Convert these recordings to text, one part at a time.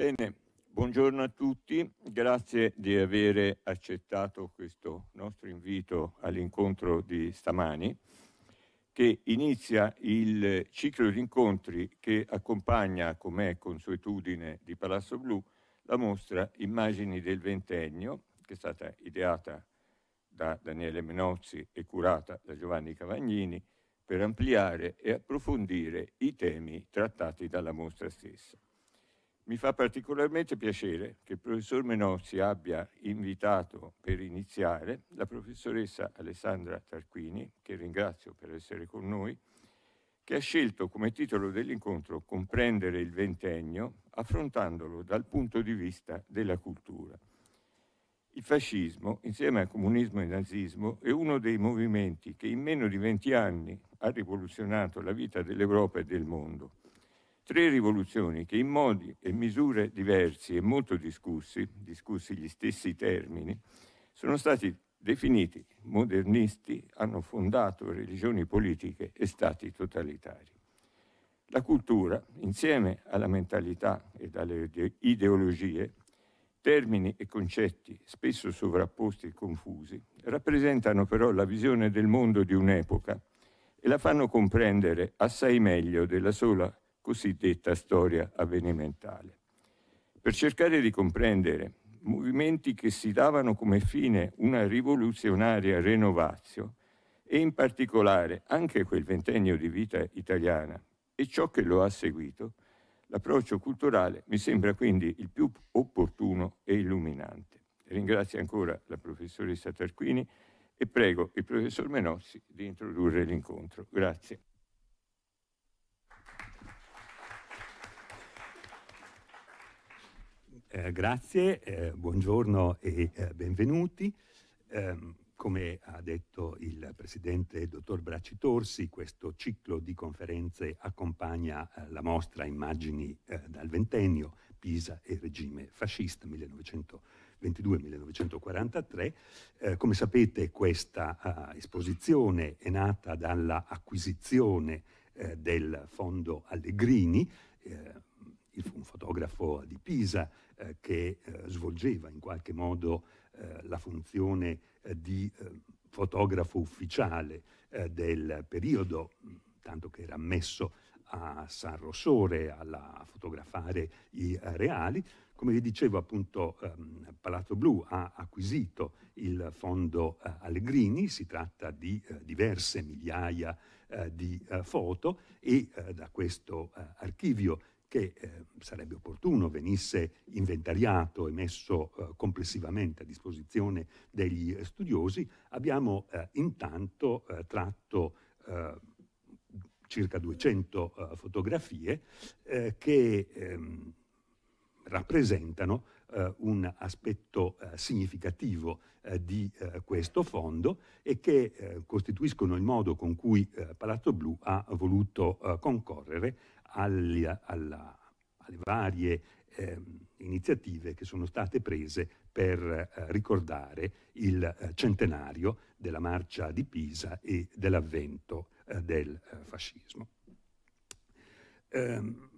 Bene, buongiorno a tutti, grazie di aver accettato questo nostro invito all'incontro di stamani che inizia il ciclo di incontri che accompagna, com'è consuetudine di Palazzo Blu, la mostra Immagini del Ventennio, che è stata ideata da Daniele Menozzi e curata da Giovanni Cavagnini, per ampliare e approfondire i temi trattati dalla mostra stessa. Mi fa particolarmente piacere che il professor Menozzi abbia invitato per iniziare la professoressa Alessandra Tarquini, che ringrazio per essere con noi, che ha scelto come titolo dell'incontro Comprendere il ventennio, affrontandolo dal punto di vista della cultura. Il fascismo, insieme al comunismo e al nazismo, è uno dei movimenti che in meno di 20 anni ha rivoluzionato la vita dell'Europa e del mondo Tre rivoluzioni che in modi e misure diversi e molto discussi, discussi gli stessi termini, sono stati definiti modernisti, hanno fondato religioni politiche e stati totalitari. La cultura, insieme alla mentalità e alle ideologie, termini e concetti spesso sovrapposti e confusi, rappresentano però la visione del mondo di un'epoca e la fanno comprendere assai meglio della sola cosiddetta storia avvenimentale. Per cercare di comprendere movimenti che si davano come fine una rivoluzionaria renovazione e in particolare anche quel ventennio di vita italiana e ciò che lo ha seguito, l'approccio culturale mi sembra quindi il più opportuno e illuminante. Ringrazio ancora la professoressa Tarquini e prego il professor Menozzi di introdurre l'incontro. Grazie. Eh, grazie, eh, buongiorno e eh, benvenuti. Ehm, come ha detto il Presidente Dottor Bracci Torsi, questo ciclo di conferenze accompagna eh, la mostra Immagini eh, dal ventennio, Pisa e regime fascista 1922-1943. come sapete questa esposizione è nata dall'acquisizione acquisizione del Fondo Allegrini, un fotografo di Pisa eh, che eh, svolgeva in qualche modo eh, la funzione eh, di eh, fotografo ufficiale del periodo, tanto che era ammesso a San Rossore a fotografare i reali. Come vi dicevo, appunto, ehm, Palazzo Blu ha acquisito il fondo eh, Allegrini, si tratta di eh, diverse migliaia eh, di foto e da questo archivio che eh, sarebbe opportuno venisse inventariato e messo eh, complessivamente a disposizione degli eh, studiosi, abbiamo eh, intanto eh, tratto eh, circa 200 fotografie che ehm, rappresentano un aspetto significativo di questo fondo e che costituiscono il modo con cui Palazzo Blu ha voluto concorrere alla, alla, alle varie eh, iniziative che sono state prese per eh, ricordare il eh, centenario della marcia di Pisa e dell'avvento eh, del eh, fascismo. Ehm,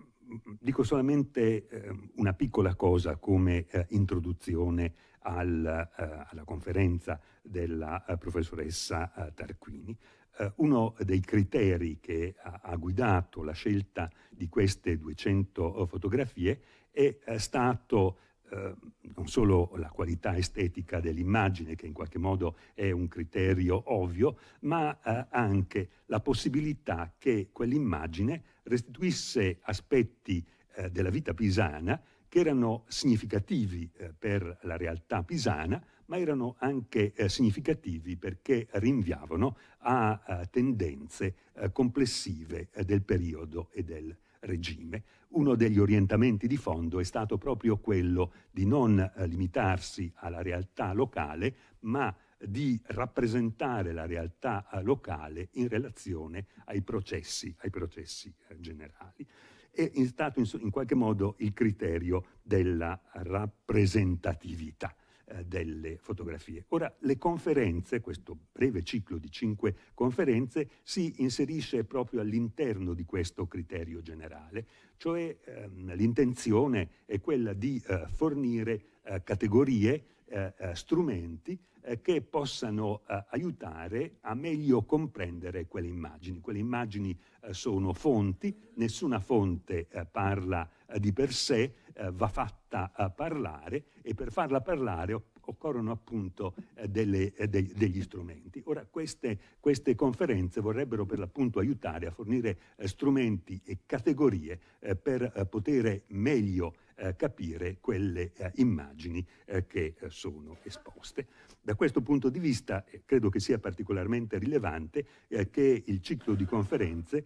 dico solamente ehm, una piccola cosa come eh, introduzione al, alla conferenza della professoressa Tarquini. Eh, uno dei criteri che ha, ha, guidato la scelta di queste 200 eh, fotografie è, eh, stato eh, non solo la qualità estetica dell'immagine, che in qualche modo è un criterio ovvio, ma eh, anche la possibilità che quell'immagine restituisse aspetti eh, della vita pisana che erano significativi eh, per la realtà pisana, ma erano anche eh, significativi perché rinviavano a, a tendenze eh, complessive eh, del periodo e del regime. Uno degli orientamenti di fondo è stato proprio quello di non eh, limitarsi alla realtà locale, ma di rappresentare la realtà eh, locale in relazione ai processi, ai processi eh, generali. È stato in, in qualche modo il criterio della rappresentatività. Eh, delle fotografie. Ora, le conferenze, questo breve ciclo di cinque conferenze, si inserisce proprio all'interno di questo criterio generale, cioè ehm, l'intenzione è quella di eh, fornire eh, categorie, eh, eh, strumenti che possano aiutare a meglio comprendere quelle immagini. Quelle immagini sono fonti, nessuna fonte parla di per sé eh, va fatta eh, parlare e per farla parlare occorrono appunto eh, delle, eh, de, degli strumenti. Ora queste, queste, conferenze vorrebbero per l'appunto aiutare a fornire eh, strumenti e categorie per poter meglio capire quelle immagini che sono esposte. Da questo punto di vista credo che sia particolarmente rilevante che il ciclo di conferenze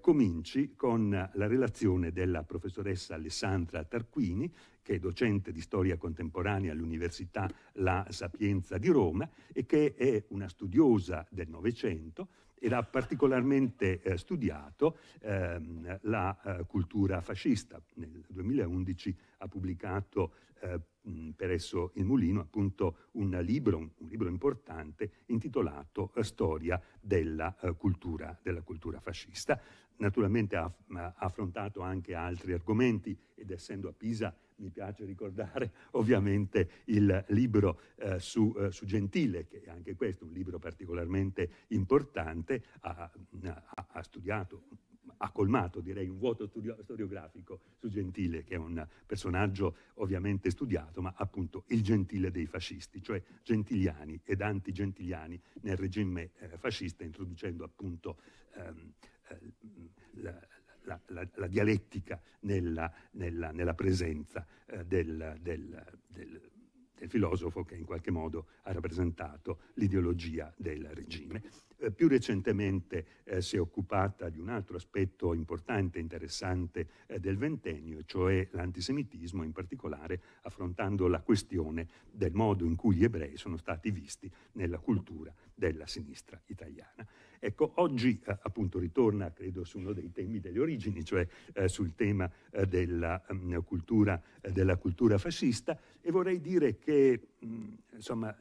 cominci con la relazione della professoressa Alessandra Tarquini che è docente di storia contemporanea all'Università La Sapienza di Roma e che è una studiosa del Novecento ed ha particolarmente eh, studiato ehm, la eh, cultura fascista. Nel 2011 ha pubblicato eh, per esso il Mulino appunto un libro, un, un libro importante intitolato eh, Storia della eh, cultura, della cultura fascista. Naturalmente ha, ha affrontato anche altri argomenti ed essendo a Pisa mi piace ricordare ovviamente il libro eh, su, eh, su, Gentile, che è anche questo un libro particolarmente importante, ha, ha, ha studiato ha colmato direi un vuoto studio, storiografico su Gentile, che è un personaggio ovviamente studiato, ma appunto il Gentile dei fascisti, cioè gentiliani ed antigentiliani nel regime eh, fascista, introducendo appunto ehm, la, la, la, la dialettica nella, nella, nella presenza eh, del, del, del, del filosofo che in qualche modo ha rappresentato l'ideologia del regime. Eh, più recentemente eh, si è occupata di un altro aspetto importante e interessante eh, del ventennio, cioè l'antisemitismo, in particolare affrontando la questione del modo in cui gli ebrei sono stati visti nella cultura della sinistra italiana. Ecco, oggi eh, appunto ritorna, credo, su uno dei temi delle origini, cioè eh, sul tema della, mh, mm, cultura, della cultura fascista e vorrei dire che mh, mm, insomma,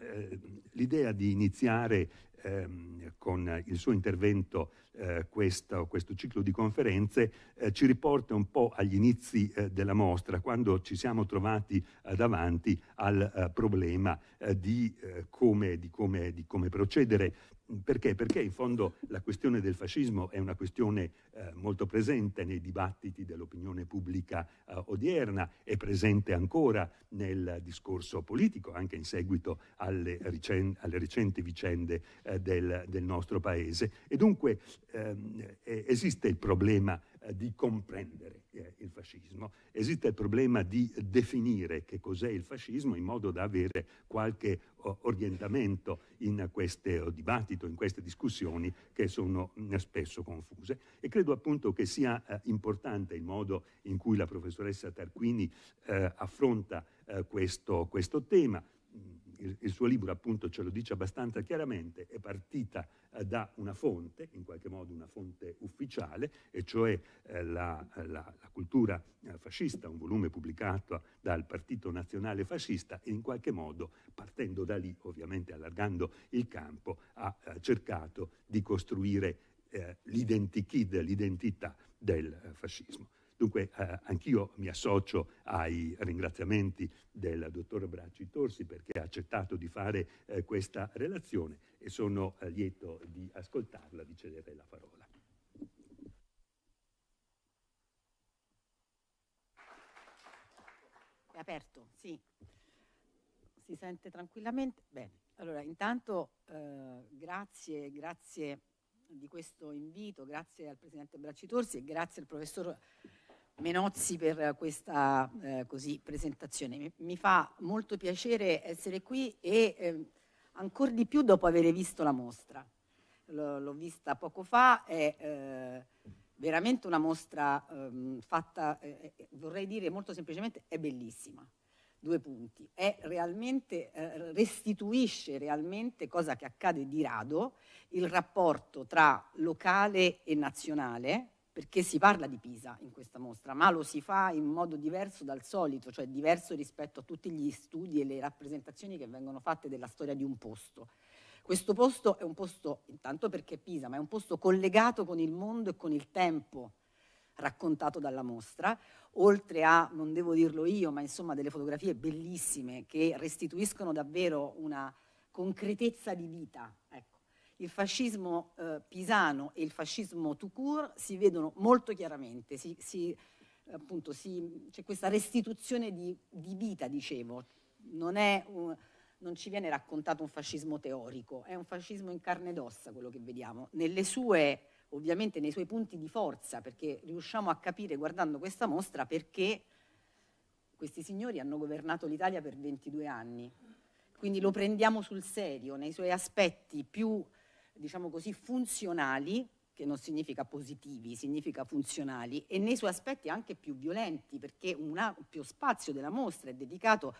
l'idea di iniziare ehm, con il suo intervento eh, questo, questo, ciclo di conferenze eh, ci riporta un po' agli inizi eh, della mostra, quando ci siamo trovati davanti al eh, problema eh, di eh, come, di, come, di come procedere perché? Perché in fondo la questione del fascismo è una questione eh, molto presente nei dibattiti dell'opinione pubblica eh, odierna, è presente ancora nel discorso politico, anche in seguito alle, ricen- alle recenti vicende eh, del, del, nostro Paese. E dunque ehm, esiste il problema di comprendere eh, il fascismo, esiste il problema di definire che cos'è il fascismo in modo da avere qualche oh, orientamento in questo oh, dibattito, in queste discussioni che sono mh, mm, spesso confuse. E credo appunto che sia eh, importante il modo in cui la professoressa Tarquini eh, affronta eh, questo, questo tema il, il, suo libro appunto ce lo dice abbastanza chiaramente, è partita eh, da una fonte, in qualche modo una fonte ufficiale, e cioè eh, la, la, la, cultura eh, fascista, un volume pubblicato dal Partito Nazionale Fascista, e in qualche modo, partendo da lì, ovviamente allargando il campo, ha, ha eh, cercato di costruire eh, l'identikid, l'identità del eh, fascismo. Dunque eh, anch'io mi associo ai ringraziamenti del dottor Bracci Torsi perché ha accettato di fare eh, questa relazione e sono eh, lieto di ascoltarla, di cedere la parola. È aperto, sì. Si sente tranquillamente? Bene. Allora, intanto eh, grazie, grazie di questo invito, grazie al Presidente Bracci Torsi e grazie al Professor Menozzi per questa eh, così, presentazione. Mi, mi, fa molto piacere essere qui e eh, ancora di più dopo aver visto la mostra. L'ho vista poco fa, è eh, veramente una mostra ehm, fatta, eh, eh, vorrei dire molto semplicemente, è bellissima. Due punti. È realmente, eh, restituisce realmente, cosa che accade di rado, il rapporto tra locale e nazionale, perché si parla di Pisa in questa mostra, ma lo si fa in modo diverso dal solito, cioè diverso rispetto a tutti gli studi e le rappresentazioni che vengono fatte della storia di un posto. Questo posto è un posto, intanto perché è Pisa, ma è un posto collegato con il mondo e con il tempo raccontato dalla mostra, oltre a, non devo dirlo io, ma insomma delle fotografie bellissime che restituiscono davvero una concretezza di vita il fascismo eh, pisano e il fascismo Tucur si vedono molto chiaramente, si, si, si, c'è questa restituzione di, di vita, dicevo, non, un, non, ci viene raccontato un fascismo teorico, è un fascismo in carne ed ossa quello che vediamo, nelle sue, ovviamente nei suoi punti di forza, perché riusciamo a capire guardando questa mostra perché questi signori hanno governato l'Italia per 22 anni, quindi lo prendiamo sul serio nei suoi aspetti più diciamo così, funzionali, che non significa positivi, significa funzionali, e nei suoi aspetti anche più violenti, perché un ampio spazio della mostra è dedicato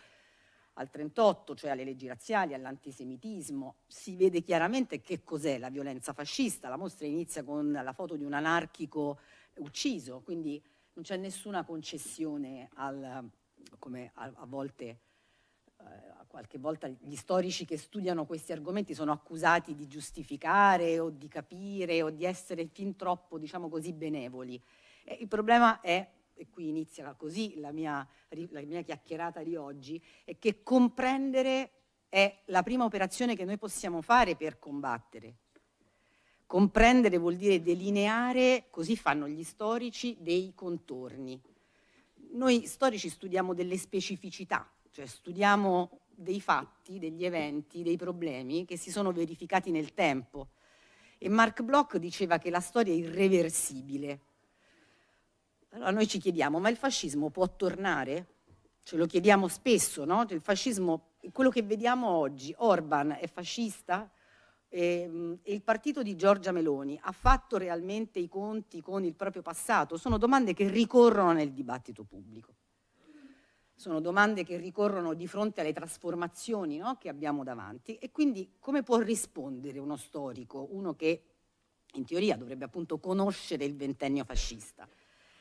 al 38, cioè alle leggi razziali, all'antisemitismo, si vede chiaramente che cos'è la violenza fascista. La mostra inizia con la foto di un anarchico ucciso, quindi non c'è nessuna concessione al, come a, a volte eh, qualche volta gli storici che studiano questi argomenti sono accusati di giustificare o di capire o di essere fin troppo, diciamo così, benevoli. E il problema è, e qui inizia così la mia, la mia chiacchierata di oggi, è che comprendere è la prima operazione che noi possiamo fare per combattere. Comprendere vuol dire delineare, così fanno gli storici, dei contorni. Noi storici studiamo delle specificità, cioè studiamo dei fatti, degli eventi, dei problemi che si sono verificati nel tempo. E Mark Bloch diceva che la storia è irreversibile. Allora noi ci chiediamo, ma il fascismo può tornare? Ce lo chiediamo spesso, no? Cioè, il fascismo, quello che vediamo oggi, Orban è fascista? E, ehm, e il partito di Giorgia Meloni ha fatto realmente i conti con il proprio passato? Sono domande che ricorrono nel dibattito pubblico sono domande che ricorrono di fronte alle trasformazioni no, che abbiamo davanti e quindi come può rispondere uno storico, uno che in teoria dovrebbe appunto conoscere il ventennio fascista?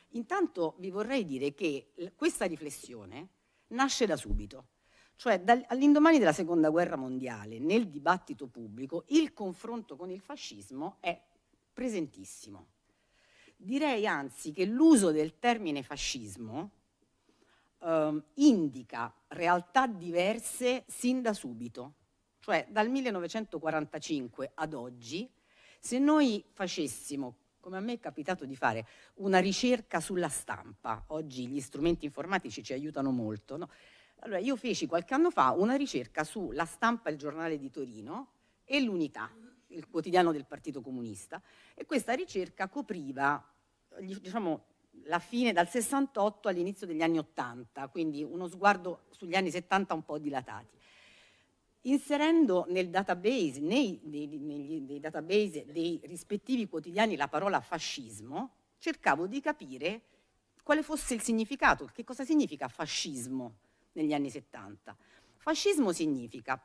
Intanto vi vorrei dire che questa riflessione nasce da subito, cioè all'indomani della seconda guerra mondiale, nel dibattito pubblico, il confronto con il fascismo è presentissimo. Direi anzi che l'uso del termine fascismo, eh, indica realtà diverse sin da subito, cioè dal 1945 ad oggi, se noi facessimo come a me è capitato di fare, una ricerca sulla stampa. Oggi gli strumenti informatici ci aiutano molto. No? Allora, io feci qualche anno fa una ricerca sulla stampa il giornale di Torino e l'Unità, il quotidiano del Partito Comunista, e questa ricerca copriva diciamo, la fine dal 68 all'inizio degli anni 80, quindi uno sguardo sugli anni 70 un po' dilatati. Inserendo nel database, nei, nei, nei, nei database dei rispettivi quotidiani la parola fascismo, cercavo di capire quale fosse il significato, che cosa significa fascismo negli anni 70. Fascismo significa,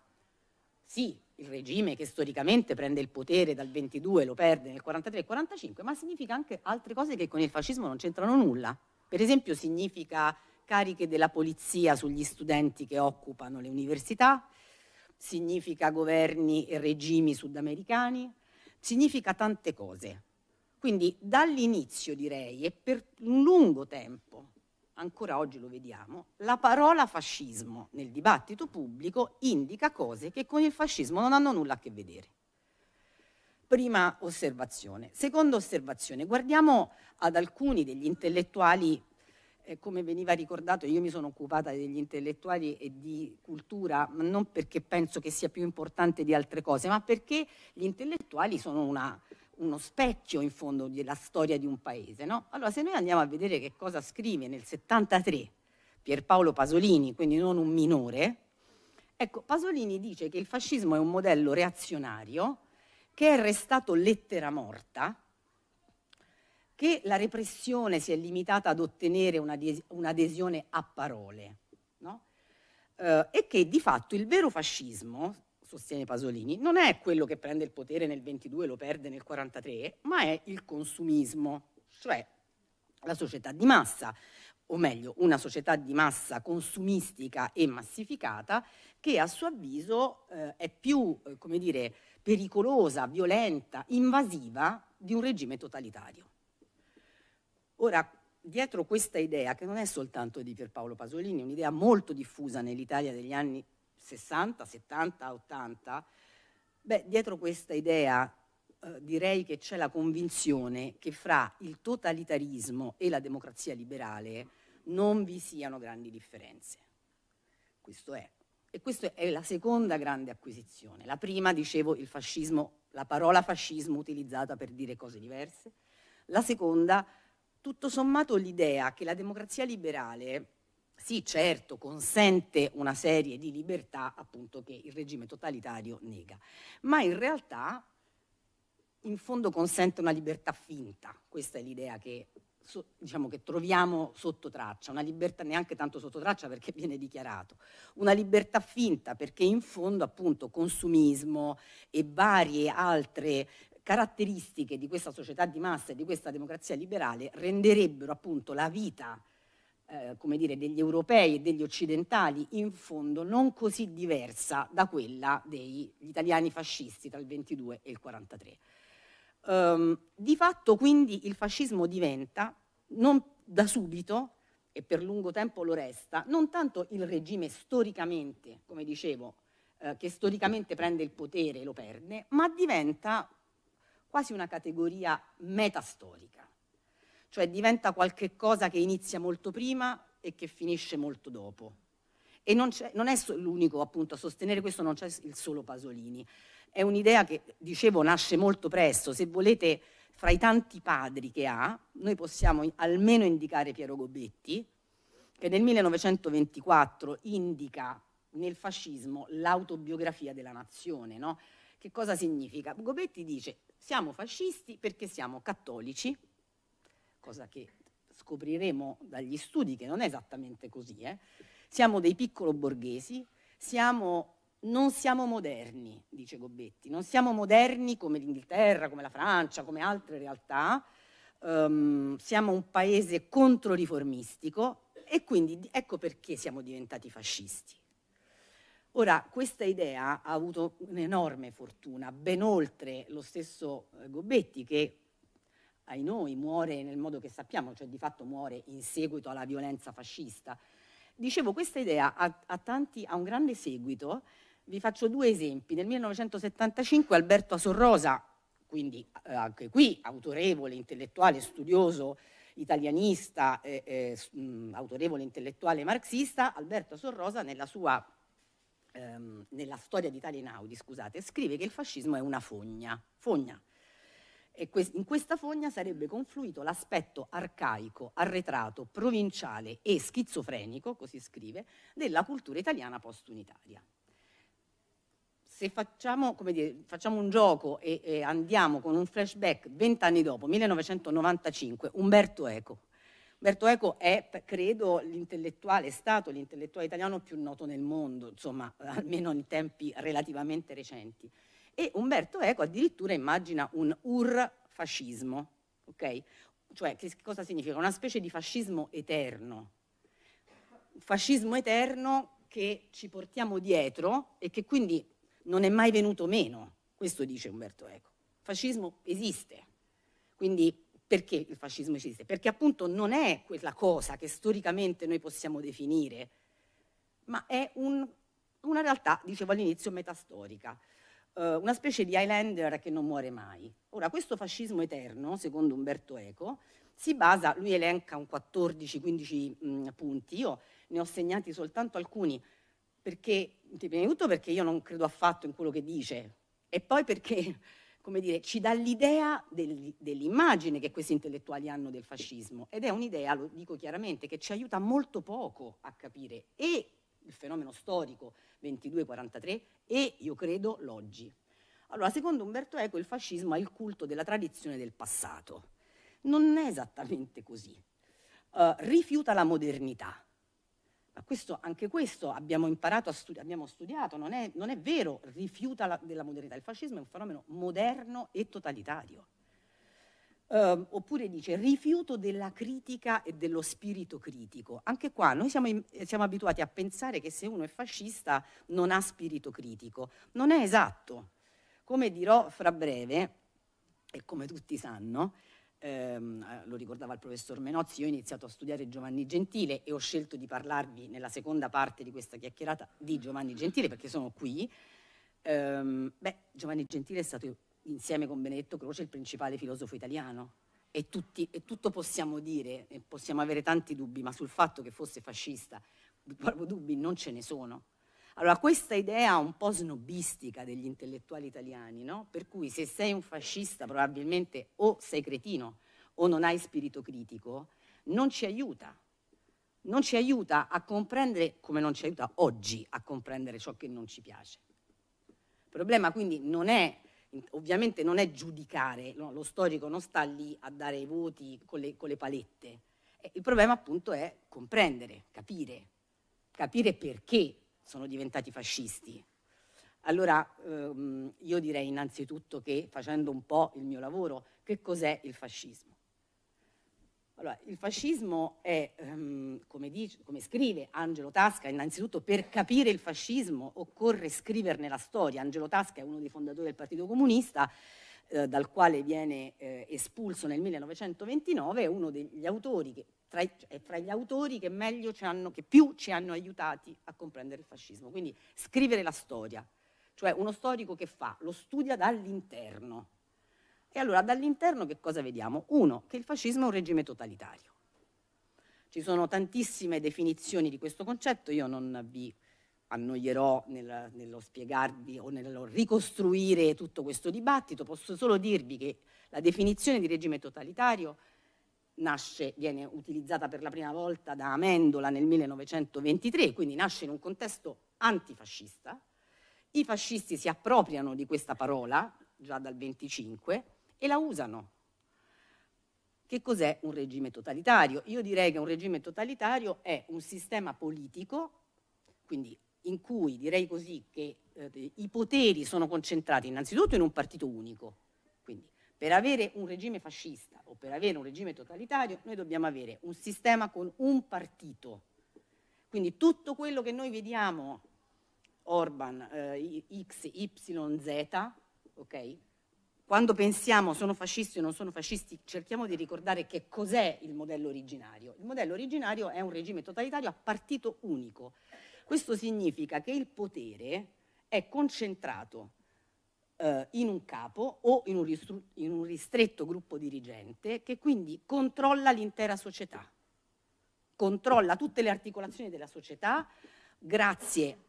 sì, il regime che storicamente prende il potere dal 22 lo perde nel 43 e 45, ma significa anche altre cose che con il fascismo non c'entrano nulla. Per esempio significa cariche della polizia sugli studenti che occupano le università, significa governi e regimi sudamericani, significa tante cose. Quindi dall'inizio direi e per un lungo tempo ancora oggi lo vediamo, la parola fascismo nel dibattito pubblico indica cose che con il fascismo non hanno nulla a che vedere. Prima osservazione. Seconda osservazione, guardiamo ad alcuni degli intellettuali, eh, come veniva ricordato, io mi sono occupata degli intellettuali e di cultura, ma non perché penso che sia più importante di altre cose, ma perché gli intellettuali sono una uno specchio in fondo della storia di un paese. No? Allora se noi andiamo a vedere che cosa scrive nel 73 Pierpaolo Pasolini, quindi non un minore, ecco Pasolini dice che il fascismo è un modello reazionario che è restato lettera morta, che la repressione si è limitata ad ottenere un'adesione a parole no? eh, e che di fatto il vero fascismo sostiene Pasolini, non è quello che prende il potere nel 22 e lo perde nel 43, ma è il consumismo, cioè la società di massa, o meglio, una società di massa consumistica e massificata che a suo avviso eh, è più, eh, come dire, pericolosa, violenta, invasiva di un regime totalitario. Ora, dietro questa idea, che non è soltanto di Pierpaolo Pasolini, è un'idea molto diffusa nell'Italia degli anni 60, 70, 80, beh, dietro questa idea eh, direi che c'è la convinzione che fra il totalitarismo e la democrazia liberale non vi siano grandi differenze. Questo è. E questa è la seconda grande acquisizione. La prima, dicevo, il fascismo, la parola fascismo utilizzata per dire cose diverse. La seconda, tutto sommato l'idea che la democrazia liberale sì, certo, consente una serie di libertà appunto che il regime totalitario nega, ma in realtà in fondo consente una libertà finta, questa è l'idea che, so, diciamo, che troviamo sotto traccia, una libertà neanche tanto sotto traccia perché viene dichiarato, una libertà finta perché in fondo appunto consumismo e varie altre caratteristiche di questa società di massa e di questa democrazia liberale renderebbero appunto la vita eh, come dire, degli europei e degli occidentali in fondo non così diversa da quella degli italiani fascisti tra il 22 e il 43. Um, ehm, di fatto quindi il fascismo diventa, non da subito, e per lungo tempo lo resta, non tanto il regime storicamente, come dicevo, eh, che storicamente prende il potere e lo perde, ma diventa quasi una categoria metastorica cioè diventa qualcosa che inizia molto prima e che finisce molto dopo. E non, non è l'unico appunto a sostenere questo, non c'è il solo Pasolini. È un'idea che, dicevo, nasce molto presto. Se volete, fra i tanti padri che ha, noi possiamo almeno indicare Piero Gobetti, che nel 1924 indica nel fascismo l'autobiografia della nazione. No? Che cosa significa? Gobetti dice siamo fascisti perché siamo cattolici, cosa che scopriremo dagli studi che non è esattamente così, eh? siamo dei piccolo borghesi, siamo, non siamo moderni, dice Gobetti, non siamo moderni come l'Inghilterra, come la Francia, come altre realtà, um, siamo un paese controriformistico e quindi ecco perché siamo diventati fascisti. Ora, questa idea ha avuto un'enorme fortuna, ben oltre lo stesso eh, Gobetti che ai noi, muore nel modo che sappiamo, cioè di fatto muore in seguito alla violenza fascista. Dicevo, questa idea ha, ha, tanti, ha un grande seguito. Vi faccio due esempi. Nel 1975 Alberto Sorrosa, quindi eh, anche qui autorevole, intellettuale, studioso, italianista, eh, eh, mm, autorevole intellettuale marxista, Alberto Sorrosa nella sua ehm, nella storia d'Italia in Audi, scusate, scrive che il fascismo è una fogna, fogna e in questa fogna sarebbe confluito l'aspetto arcaico, arretrato, provinciale e schizofrenico, così scrive, della cultura italiana post-unitaria. Se facciamo, dire, facciamo, un gioco e, e andiamo con un flashback vent'anni dopo, 1995, Umberto Eco, Umberto Eco è, credo, l'intellettuale, è stato l'intellettuale italiano più noto nel mondo, insomma, almeno in tempi relativamente recenti e Umberto Eco addirittura immagina un ur-fascismo, ok? Cioè, che cosa significa? Una specie di fascismo eterno. Un fascismo eterno che ci portiamo dietro e che quindi non è mai venuto meno. Questo dice Umberto Eco. Il fascismo esiste. Quindi perché il fascismo esiste? Perché appunto non è quella cosa che storicamente noi possiamo definire, ma è un, una realtà, dicevo all'inizio, metastorica eh, una specie di Highlander che non muore mai. Ora, questo fascismo eterno, secondo Umberto Eco, si basa, lui elenca un 14-15 mm, punti, io ne ho segnati soltanto alcuni, perché, prima di tutto perché io non credo affatto in quello che dice, e poi perché, come dire, ci dà l'idea del, dell'immagine che questi intellettuali hanno del fascismo, ed è un'idea, lo dico chiaramente, che ci aiuta molto poco a capire e il fenomeno storico 2243 e, io credo, l'oggi. Allora, secondo Umberto Eco, il fascismo è il culto della tradizione del passato. Non è esattamente così. Uh, rifiuta la modernità. Ma questo, anche questo abbiamo imparato, studi- abbiamo studiato, non è, non è vero, rifiuta la, della modernità. Il fascismo è un fenomeno moderno e totalitario. Eh, oppure dice rifiuto della critica e dello spirito critico. Anche qua noi siamo, siamo abituati a pensare che se uno è fascista non ha spirito critico. Non è esatto. Come dirò fra breve, e come tutti sanno, ehm, lo ricordava il professor Menozzi, io ho iniziato a studiare Giovanni Gentile e ho scelto di parlarvi nella seconda parte di questa chiacchierata di Giovanni Gentile perché sono qui. Ehm, beh, Giovanni Gentile è stato insieme con Benedetto Croce, il principale filosofo italiano. E, tutti, e tutto possiamo dire, possiamo avere tanti dubbi, ma sul fatto che fosse fascista, proprio dubbi non ce ne sono. Allora, questa idea un po' snobistica degli intellettuali italiani, no? per cui se sei un fascista probabilmente o sei cretino o non hai spirito critico, non ci aiuta. Non ci aiuta a comprendere, come non ci aiuta oggi a comprendere ciò che non ci piace. Il problema quindi non è Ovviamente non è giudicare, no? lo storico non sta lì a dare i voti con le, con le palette. Eh, il problema appunto è comprendere, capire, capire perché sono diventati fascisti. Allora ehm, io direi innanzitutto che facendo un po' il mio lavoro, che cos'è il fascismo? Allora, il fascismo è, um, come, dice, come, scrive Angelo Tasca, innanzitutto per capire il fascismo occorre scriverne la storia. Angelo Tasca è uno dei fondatori del Partito Comunista, eh, dal quale viene eh, espulso nel 1929, è uno degli autori che, tra, cioè, è fra gli autori che, hanno, che più ci hanno aiutati a comprendere il fascismo. Quindi scrivere la storia, cioè uno storico che fa? Lo studia dall'interno e allora dall'interno che cosa vediamo? Uno, che il fascismo è un regime totalitario. Ci sono tantissime definizioni di questo concetto, io non vi annoierò nel, nello spiegarvi o nello ricostruire tutto questo dibattito, posso solo dirvi che la definizione di regime totalitario nasce, viene utilizzata per la prima volta da Amendola nel 1923, quindi nasce in un contesto antifascista. I fascisti si appropriano di questa parola già dal 25 e la usano. Che cos'è un regime totalitario? Io direi che un regime totalitario è un sistema politico, quindi in cui direi così che eh, i poteri sono concentrati innanzitutto in un partito unico. Quindi per avere un regime fascista o per avere un regime totalitario noi dobbiamo avere un sistema con un partito. Quindi tutto quello che noi vediamo Orban, eh, X, Y, Z, okay, quando pensiamo sono fascisti o non sono fascisti, cerchiamo di ricordare che cos'è il modello originario. Il modello originario è un regime totalitario a partito unico. Questo significa che il potere è concentrato eh, in un capo o in un, in un ristretto gruppo dirigente che quindi controlla l'intera società, controlla tutte le articolazioni della società grazie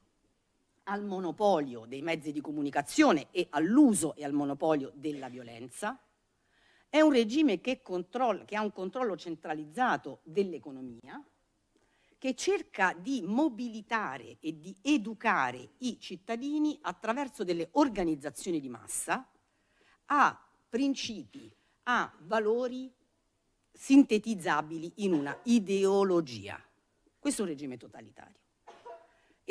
al monopolio dei mezzi di comunicazione e all'uso e al monopolio della violenza, è un regime che, che ha un controllo centralizzato dell'economia, che cerca di mobilitare e di educare i cittadini attraverso delle organizzazioni di massa a principi, a valori sintetizzabili in una ideologia. Questo è un regime totalitario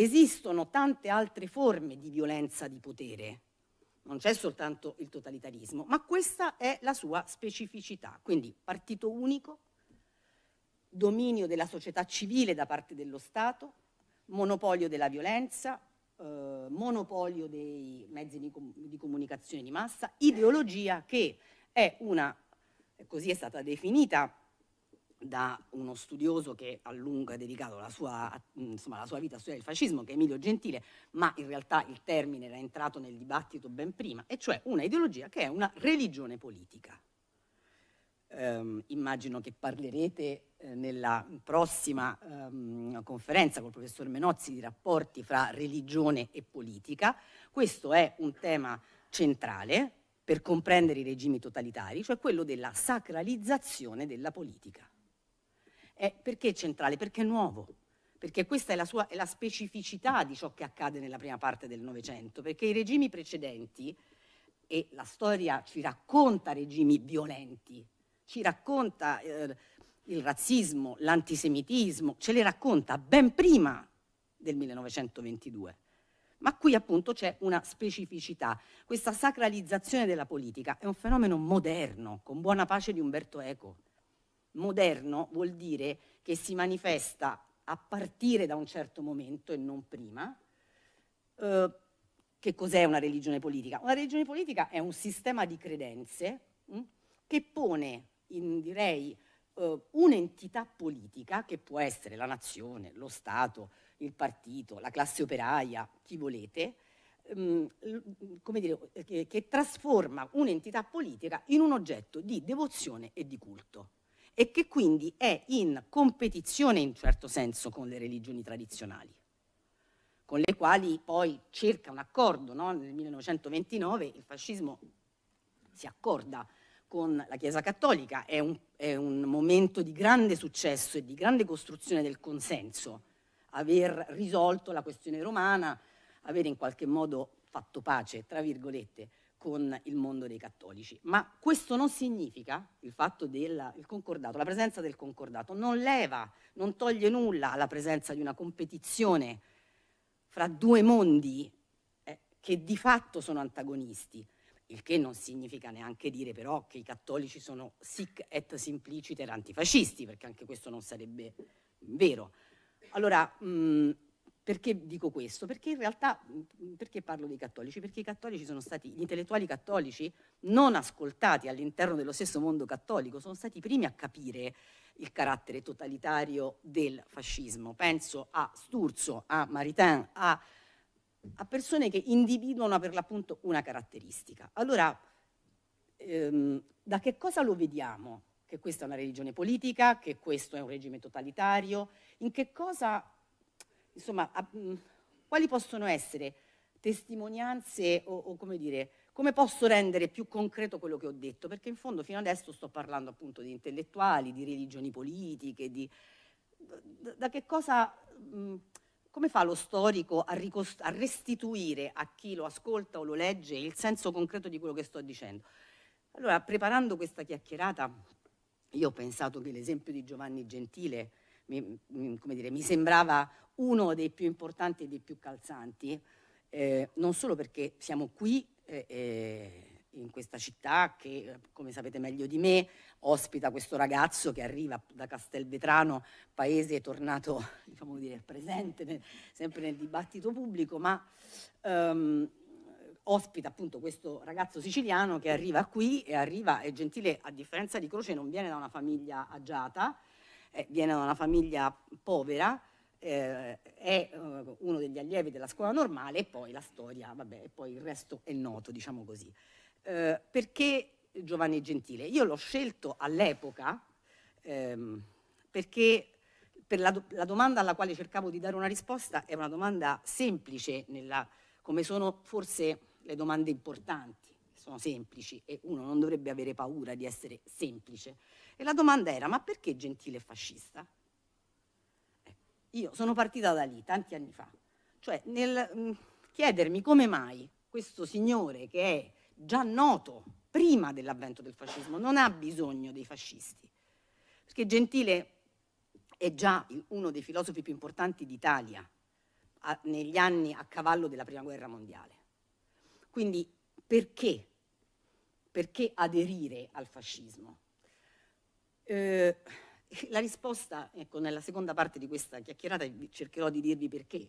esistono tante altre forme di violenza di potere. Non c'è soltanto il totalitarismo, ma questa è la sua specificità. Quindi partito unico, dominio della società civile da parte dello Stato, monopolio della violenza, eh, monopolio dei mezzi di, com- di comunicazione di massa, ideologia che è una, così è stata definita da uno studioso che a lungo ha dedicato la sua, insomma, la sua, vita a studiare il fascismo, che è Emilio Gentile, ma in realtà il termine era entrato nel dibattito ben prima, e cioè una ideologia che è una religione politica. Um, immagino che parlerete eh, nella prossima um, conferenza col professor Menozzi di rapporti fra religione e politica. Questo è un tema centrale per comprendere i regimi totalitari, cioè quello della sacralizzazione della politica. Eh, è perché centrale? Perché è nuovo, perché questa è la, sua, è la specificità di ciò che accade nella prima parte del Novecento, perché i regimi precedenti, e la storia ci racconta regimi violenti, ci racconta eh, il razzismo, l'antisemitismo, ce le racconta ben prima del 1922. Ma qui appunto c'è una specificità. Questa sacralizzazione della politica è un fenomeno moderno, con buona pace di Umberto Eco. Moderno vuol dire che si manifesta a partire da un certo momento e non prima. Eh, che cos'è una religione politica? Una religione politica è un sistema di credenze mh, hm, che pone in, direi, eh, un'entità politica che può essere la nazione, lo Stato, il partito, la classe operaia, chi volete, mh, hm, come dire, che, che trasforma un'entità politica in un oggetto di devozione e di culto e che quindi è in competizione in certo senso con le religioni tradizionali, con le quali poi cerca un accordo. No? Nel 1929 il fascismo si accorda con la Chiesa Cattolica, è un, è un momento di grande successo e di grande costruzione del consenso, aver risolto la questione romana, avere in qualche modo fatto pace, tra virgolette, con il mondo dei cattolici. Ma questo non significa, il fatto del concordato, la presenza del concordato non leva, non toglie nulla alla presenza di una competizione fra due mondi eh, che di fatto sono antagonisti, il che non significa neanche dire però che i cattolici sono sic et simpliciter antifascisti, perché anche questo non sarebbe vero. Allora, mh, perché dico questo? Perché in realtà, perché parlo dei cattolici? Perché i cattolici sono stati, gli intellettuali cattolici non ascoltati all'interno dello stesso mondo cattolico, sono stati i primi a capire il carattere totalitario del fascismo. Penso a Sturzo, a Maritain, a, a persone che individuano per l'appunto una caratteristica. Allora, ehm, da che cosa lo vediamo? Che questa è una religione politica, che questo è un regime totalitario? In che cosa insomma, a, mm, quali possono essere testimonianze o, o, come dire, come posso rendere più concreto quello che ho detto? Perché in fondo fino adesso sto parlando appunto di intellettuali, di religioni politiche, di... Da, da che cosa... Mh, mm, come fa lo storico a, ricost- a, restituire a chi lo ascolta o lo legge il senso concreto di quello che sto dicendo? Allora, preparando questa chiacchierata, io ho pensato che l'esempio di Giovanni Gentile mi, mi, mm, dire, mi sembrava uno dei più importanti e dei più calzanti, eh, non solo perché siamo qui eh, eh, in questa città che, come sapete meglio di me, ospita questo ragazzo che arriva da Castelvetrano, paese tornato, diciamo dire, presente nel, sempre nel dibattito pubblico, ma ehm, ospita appunto questo ragazzo siciliano che arriva qui e arriva, e Gentile a differenza di Croce non viene da una famiglia agiata, eh, viene da una famiglia povera, eh, è eh, uno degli allievi della scuola normale e poi la storia, vabbè, e poi il resto è noto, diciamo così. Eh, perché Giovanni Gentile? Io l'ho scelto all'epoca ehm, perché per la, do la, domanda alla quale cercavo di dare una risposta è una domanda semplice, nella, come sono forse le domande importanti, sono semplici e uno non dovrebbe avere paura di essere semplice. E la domanda era, ma perché Gentile è fascista? Io sono partita da lì tanti anni fa, cioè nel mm, chiedermi come mai questo signore che è già noto prima dell'avvento del fascismo non ha bisogno dei fascisti. Perché Gentile è già uno dei filosofi più importanti d'Italia a, negli anni a cavallo della Prima Guerra Mondiale. Quindi perché? Perché aderire al fascismo? Eh, La risposta, ecco, nella seconda parte di questa chiacchierata cercherò di dirvi perché.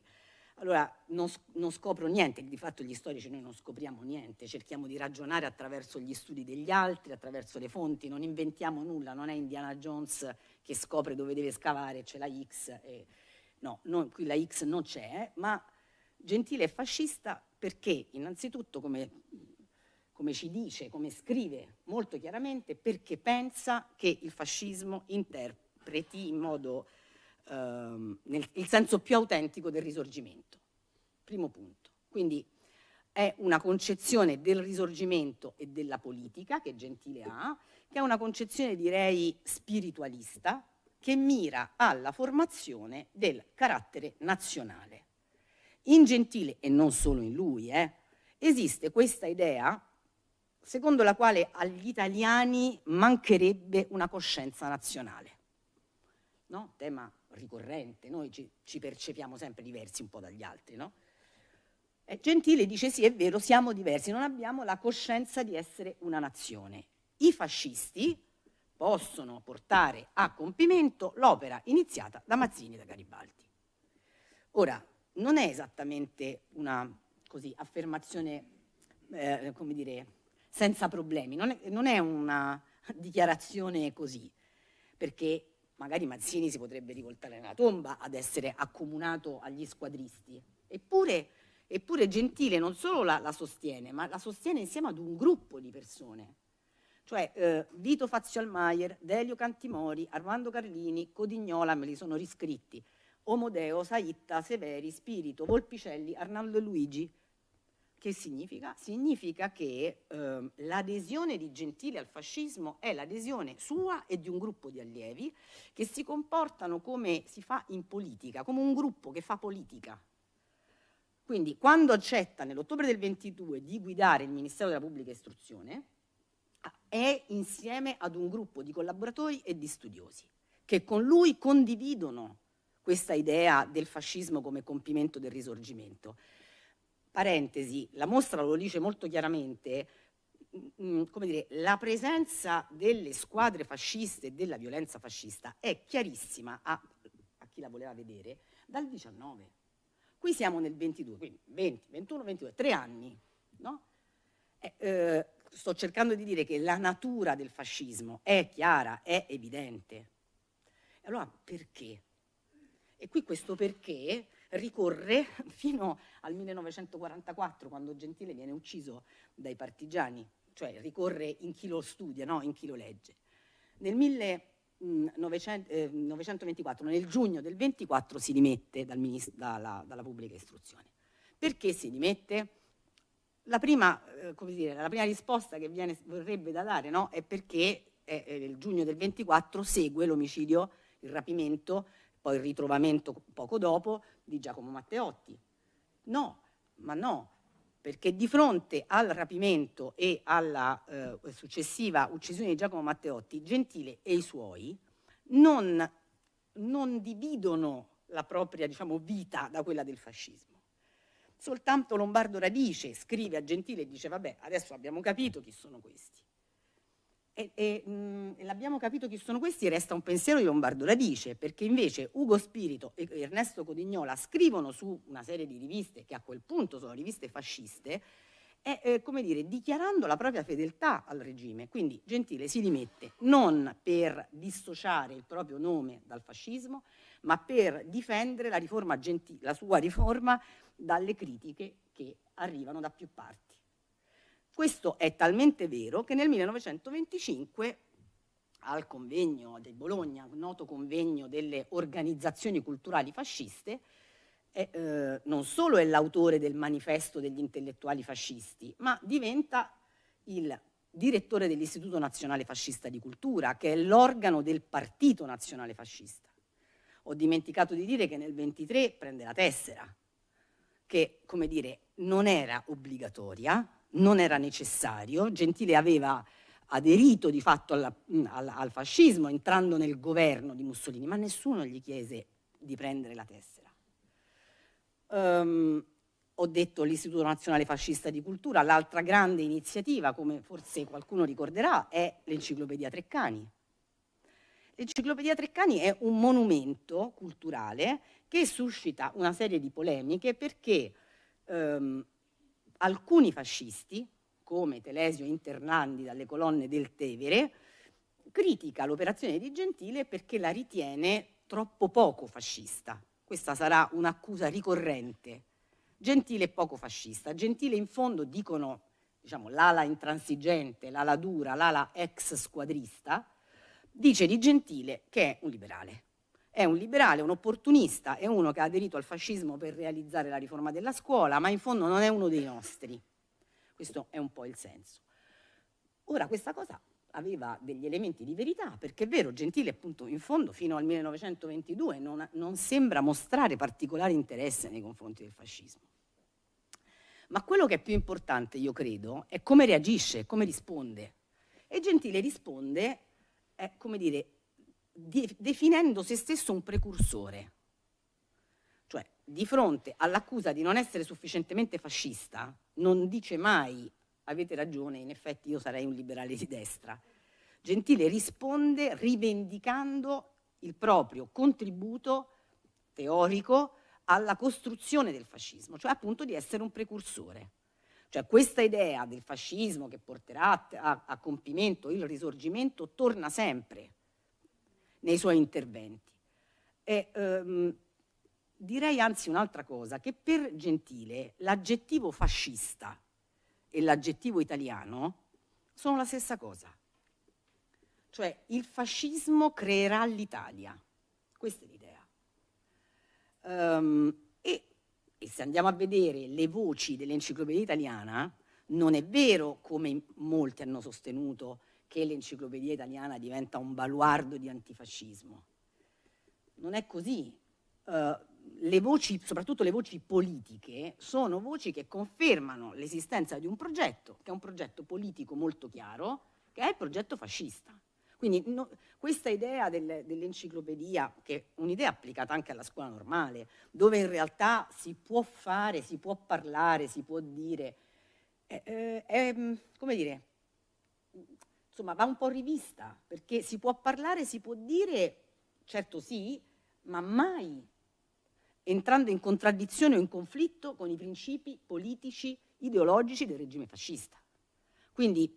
Allora, non, non, scopro niente, di fatto gli storici noi non scopriamo niente, cerchiamo di ragionare attraverso gli studi degli altri, attraverso le fonti, non inventiamo nulla, non è Indiana Jones che scopre dove deve scavare, c'è la X, e, no, non, qui la X non c'è, ma Gentile è fascista perché innanzitutto, come come ci dice, come scrive molto chiaramente, perché pensa che il fascismo interpreti in modo, ehm, nel senso più autentico del risorgimento. Primo punto. Quindi è una concezione del risorgimento e della politica che Gentile ha, che è una concezione direi spiritualista, che mira alla formazione del carattere nazionale. In Gentile, e non solo in lui, eh, esiste questa idea secondo la quale agli italiani mancherebbe una coscienza nazionale. No? Tema ricorrente, noi ci, ci, percepiamo sempre diversi un po' dagli altri, no? E Gentile dice sì, è vero, siamo diversi, non abbiamo la coscienza di essere una nazione. I fascisti possono portare a compimento l'opera iniziata da Mazzini e da Garibaldi. Ora, non è esattamente una così, affermazione, eh, come dire, senza problemi. Non è, non è una dichiarazione così, perché magari Mazzini si potrebbe rivoltare nella tomba ad essere accomunato agli squadristi. Eppure, eppure Gentile non solo la, la, sostiene, ma la sostiene insieme ad un gruppo di persone. Cioè eh, Vito Fazio-Almaier, Delio Cantimori, Armando Carlini, Codignola, me li sono riscritti, Omodeo, Saitta, Severi, Spirito, Volpicelli, Arnaldo e Luigi, che significa? Significa che eh, l'adesione di Gentile al fascismo è l'adesione sua e di un gruppo di allievi che si comportano come si fa in politica, come un gruppo che fa politica. Quindi quando accetta nell'ottobre del 22 di guidare il Ministero della Pubblica Istruzione, ah, è insieme ad un gruppo di collaboratori e di studiosi che con lui condividono questa idea del fascismo come compimento del risorgimento parentesi, la mostra lo dice molto chiaramente, mm, mm, come dire, la presenza delle squadre fasciste e della violenza fascista è chiarissima a, a chi la voleva vedere dal 19. Qui siamo nel 22, quindi 20, 21, 22, tre anni. No? Eh, eh, sto cercando di dire che la natura del fascismo è chiara, è evidente. Allora perché? E qui questo perché ricorre fino al 1944, quando Gentile viene ucciso dai partigiani, cioè ricorre in chi lo studia, no? in chi lo legge. Nel 1924, mm, eh, nel giugno del 24, si dimette dal ministro, dalla, dalla pubblica istruzione. Perché si dimette? La prima, eh, dire, la prima, risposta che viene, vorrebbe da dare no? è perché eh, il eh, giugno del 24 segue l'omicidio, il rapimento, poi il ritrovamento poco dopo di Giacomo Matteotti. No, ma no, perché di fronte al rapimento e alla eh, successiva uccisione di Giacomo Matteotti, Gentile e i suoi non, non dividono la propria diciamo, vita da quella del fascismo. Soltanto Lombardo Radice scrive a Gentile e dice vabbè adesso abbiamo capito chi sono questi. E, e mh, l'abbiamo capito chi sono questi, resta un pensiero di Lombardo Radice, perché invece Ugo Spirito e Ernesto Codignola scrivono su una serie di riviste, che a quel punto sono riviste fasciste, e, eh, come dire, dichiarando la propria fedeltà al regime. Quindi Gentile si dimette non per dissociare il proprio nome dal fascismo, ma per difendere la, riforma genti- la sua riforma dalle critiche che arrivano da più parti. Questo è talmente vero che nel 1925 al convegno di Bologna, noto convegno delle organizzazioni culturali fasciste, è, eh, non solo è l'autore del manifesto degli intellettuali fascisti, ma diventa il direttore dell'Istituto Nazionale Fascista di Cultura, che è l'organo del Partito Nazionale Fascista. Ho dimenticato di dire che nel 23 prende la tessera, che, come dire, non era obbligatoria, non era necessario, Gentile aveva aderito di fatto alla, mm, al, al fascismo entrando nel governo di Mussolini, ma nessuno gli chiese di prendere la tessera. Um, ho detto l'Istituto Nazionale Fascista di Cultura, l'altra grande iniziativa, come forse qualcuno ricorderà, è l'Enciclopedia Treccani. L'Enciclopedia Treccani è un monumento culturale che suscita una serie di polemiche perché ehm, alcuni fascisti, come Telesio Internandi dalle colonne del Tevere, critica l'operazione di Gentile perché la ritiene troppo poco fascista. Questa sarà un'accusa ricorrente. Gentile è poco fascista. Gentile in fondo dicono diciamo, l'ala intransigente, l'ala dura, l'ala ex squadrista, dice di Gentile che è un liberale è un liberale, un opportunista, è uno che ha aderito al fascismo per realizzare la riforma della scuola, ma in fondo non è uno dei nostri. Questo è un po' il senso. Ora, questa cosa aveva degli elementi di verità, perché è vero, Gentile appunto in fondo fino al 1922 non, non sembra mostrare particolare interesse nei confronti del fascismo. Ma quello che è più importante, io credo, è come reagisce, come risponde. E Gentile risponde, è, come dire, de- definendo se stesso un precursore. Cioè, di fronte all'accusa di non essere sufficientemente fascista, non dice mai avete ragione, in effetti io sarei un liberale di destra. Gentile risponde rivendicando il proprio contributo teorico alla costruzione del fascismo, cioè appunto di essere un precursore. Cioè questa idea del fascismo che porterà a, a compimento il risorgimento torna sempre nei suoi interventi. E, ehm, direi anzi un'altra cosa, che per Gentile l'aggettivo fascista e l'aggettivo italiano sono la stessa cosa. Cioè il fascismo creerà l'Italia, questa è l'idea. Um, e, e se andiamo a vedere le voci dell'enciclopedia italiana, non è vero, come molti hanno sostenuto, che l'enciclopedia italiana diventa un baluardo di antifascismo. Non è così. Uh, le voci, soprattutto le voci politiche, sono voci che confermano l'esistenza di un progetto, che è un progetto politico molto chiaro, che è il progetto fascista. Quindi no, questa idea del, dell'enciclopedia, che è un'idea applicata anche alla scuola normale, dove in realtà si può fare, si può parlare, si può dire, è, eh, è, è mm, come dire, insomma, va un po' rivista, perché si può parlare, si può dire, certo sì, ma mai entrando in contraddizione o in conflitto con i principi politici, ideologici del regime fascista. Quindi,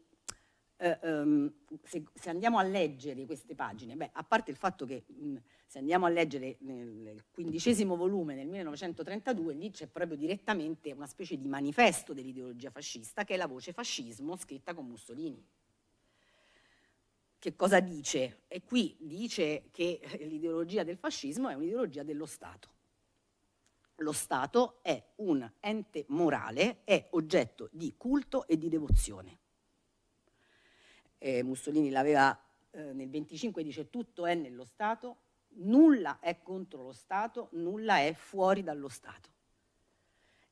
eh, ehm, se, se, andiamo a leggere queste pagine, beh, a parte il fatto che mh, se andiamo a leggere nel, quindicesimo volume nel 1932, lì c'è proprio direttamente una specie di manifesto dell'ideologia fascista, che è la voce fascismo scritta con Mussolini che cosa dice? E qui dice che eh, l'ideologia del fascismo è un'ideologia dello Stato. Lo Stato è un ente morale, è oggetto di culto e di devozione. E eh, Mussolini l'aveva eh, nel 25, dice tutto è nello Stato, nulla è contro lo Stato, nulla è fuori dallo Stato.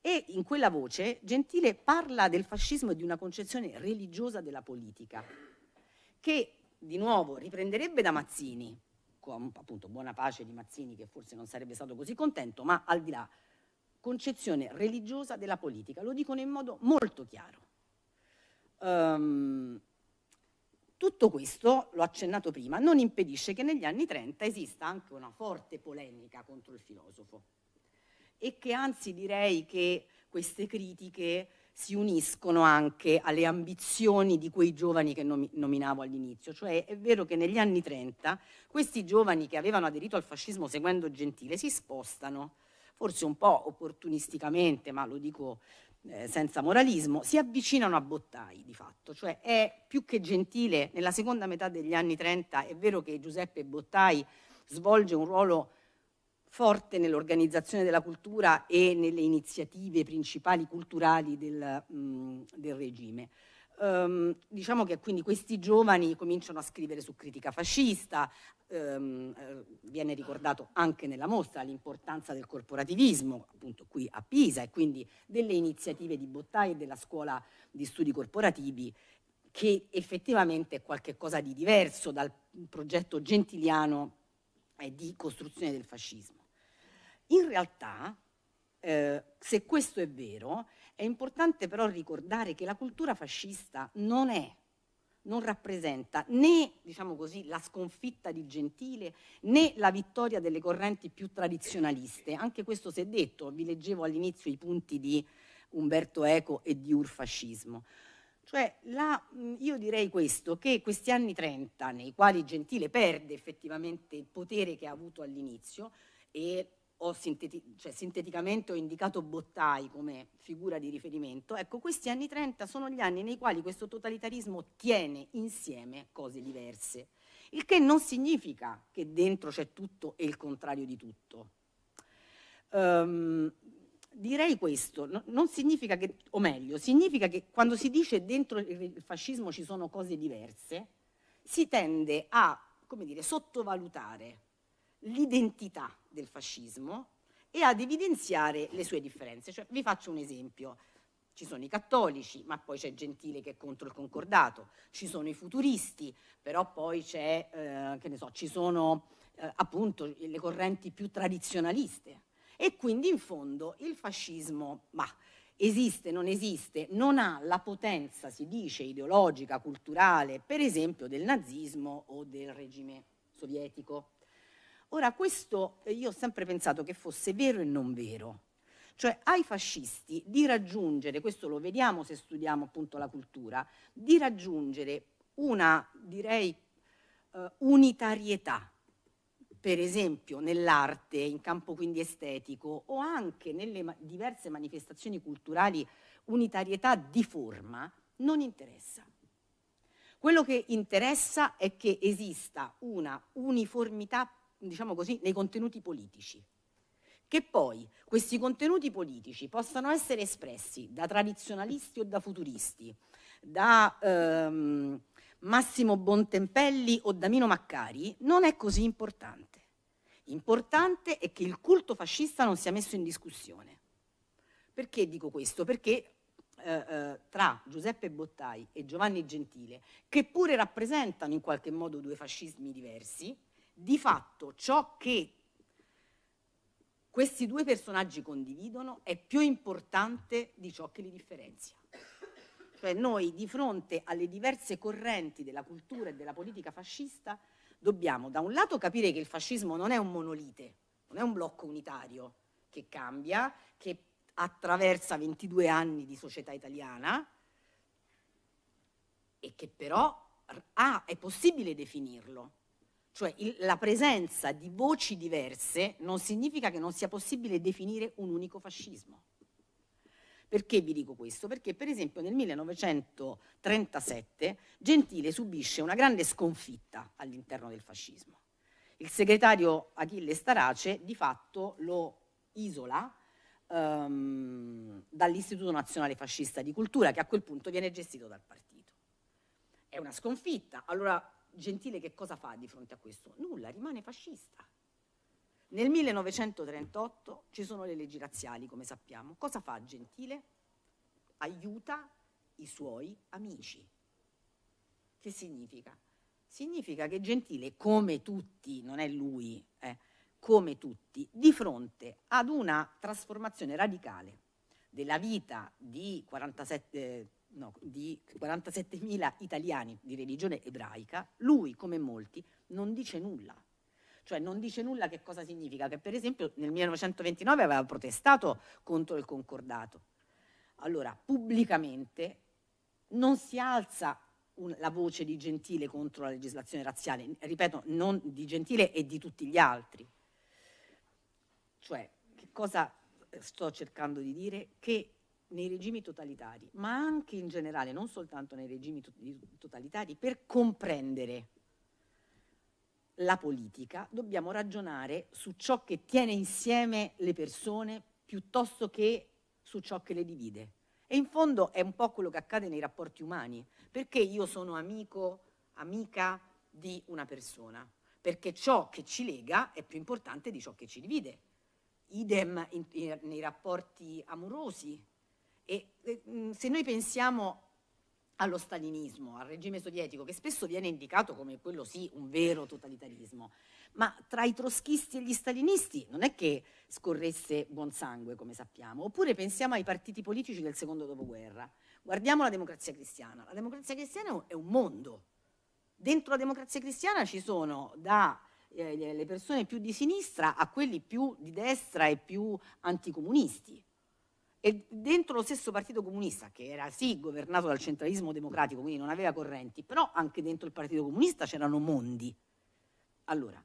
E in quella voce Gentile parla del fascismo e di una concezione religiosa della politica, che di nuovo riprenderebbe da Mazzini, con appunto buona pace di Mazzini che forse non sarebbe stato così contento, ma al di là, concezione religiosa della politica, lo dicono in modo molto chiaro. Um, tutto questo, l'ho accennato prima, non impedisce che negli anni 30 esista anche una forte polemica contro il filosofo e che anzi direi che queste critiche si uniscono anche alle ambizioni di quei giovani che nominavo all'inizio. Cioè è vero che negli anni 30 questi giovani che avevano aderito al fascismo seguendo Gentile si spostano, forse un po' opportunisticamente, ma lo dico eh, senza moralismo, si avvicinano a Bottai di fatto, cioè è più che gentile, nella seconda metà degli anni 30 è vero che Giuseppe Bottai svolge un ruolo forte nell'organizzazione della cultura e nelle iniziative principali culturali del, mh, del regime. Um, diciamo che quindi questi giovani cominciano a scrivere su critica fascista, um, viene ricordato anche nella mostra l'importanza del corporativismo, appunto qui a Pisa, e quindi delle iniziative di Bottai e della scuola di studi corporativi, che effettivamente è qualcosa di diverso dal progetto gentiliano di costruzione del fascismo. In realtà, eh, se questo è vero, è importante però ricordare che la cultura fascista non è, non rappresenta né, diciamo così, la sconfitta di Gentile né la vittoria delle correnti più tradizionaliste. Anche questo si è detto, vi leggevo all'inizio i punti di Umberto Eco e di Urfascismo. Cioè, la, io direi questo, che questi anni 30, nei quali Gentile perde effettivamente il potere che ha avuto all'inizio e ho sinteti cioè, sinteticamente ho indicato Bottai come figura di riferimento, ecco, questi anni 30 sono gli anni nei quali questo totalitarismo tiene insieme cose diverse, il che non significa che dentro c'è tutto e il contrario di tutto. Um, direi questo, no, non significa che, o meglio, significa che quando si dice dentro il fascismo ci sono cose diverse, si tende a, come dire, sottovalutare l'identità del fascismo e ad evidenziare le sue differenze. Cioè, vi faccio un esempio. Ci sono i cattolici, ma poi c'è Gentile che è contro il concordato, ci sono i futuristi, però poi c'è, eh, che ne so, ci sono eh, appunto le correnti più tradizionaliste. E quindi in fondo il fascismo, ma esiste, non esiste, non ha la potenza, si dice, ideologica, culturale, per esempio del nazismo o del regime sovietico. Ora, questo eh, io ho sempre pensato che fosse vero e non vero. Cioè ai fascisti di raggiungere, questo lo vediamo se studiamo appunto la cultura, di raggiungere una, direi, eh, unitarietà, per esempio nell'arte, in campo quindi estetico, o anche nelle ma diverse manifestazioni culturali, unitarietà di forma, non interessa. Quello che interessa è che esista una uniformità diciamo così, nei contenuti politici. Che poi questi contenuti politici possano essere espressi da tradizionalisti o da futuristi, da ehm, Massimo Bontempelli o da Mino Maccari, non è così importante. Importante è che il culto fascista non sia messo in discussione. Perché dico questo? Perché eh, eh tra Giuseppe Bottai e Giovanni Gentile, che pure rappresentano in qualche modo due fascismi diversi, di fatto ciò che questi due personaggi condividono è più importante di ciò che li differenzia. Cioè noi di fronte alle diverse correnti della cultura e della politica fascista dobbiamo da un lato capire che il fascismo non è un monolite, non è un blocco unitario che cambia, che attraversa 22 anni di società italiana e che però ah, è possibile definirlo cioè il, la presenza di voci diverse non significa che non sia possibile definire un unico fascismo. Perché vi dico questo? Perché per esempio nel 1937 Gentile subisce una grande sconfitta all'interno del fascismo. Il segretario Achille Starace di fatto lo isola um, dall'Istituto Nazionale Fascista di Cultura che a quel punto viene gestito dal partito. È una sconfitta. Allora Gentile che cosa fa di fronte a questo? Nulla, rimane fascista. Nel 1938 ci sono le leggi razziali, come sappiamo. Cosa fa Gentile? Aiuta i suoi amici. Che significa? Significa che Gentile, come tutti, non è lui, eh, come tutti, di fronte ad una trasformazione radicale della vita di 47 no, di 47.000 italiani di religione ebraica, lui, come molti, non dice nulla. Cioè non dice nulla che cosa significa, che per esempio nel 1929 aveva protestato contro il concordato. Allora, pubblicamente non si alza un, la voce di Gentile contro la legislazione razziale, ripeto, non di Gentile e di tutti gli altri. Cioè, che cosa eh, sto cercando di dire? Che nei regimi totalitari, ma anche in generale, non soltanto nei regimi totalitari, per comprendere la politica dobbiamo ragionare su ciò che tiene insieme le persone piuttosto che su ciò che le divide. E in fondo è un po' quello che accade nei rapporti umani, perché io sono amico, amica di una persona, perché ciò che ci lega è più importante di ciò che ci divide. Idem in, in, nei rapporti amorosi, e, e, mm, se noi pensiamo allo stalinismo, al regime sovietico, che spesso viene indicato come quello sì, un vero totalitarismo, ma tra i troschisti e gli stalinisti non è che scorresse buon sangue, come sappiamo, oppure pensiamo ai partiti politici del secondo dopoguerra. Guardiamo la democrazia cristiana. La democrazia cristiana è un mondo. Dentro la democrazia cristiana ci sono da eh, le persone più di sinistra a quelli più di destra e più anticomunisti e dentro lo stesso partito comunista, che era sì governato dal centralismo democratico, quindi non aveva correnti, però anche dentro il partito comunista c'erano mondi. Allora,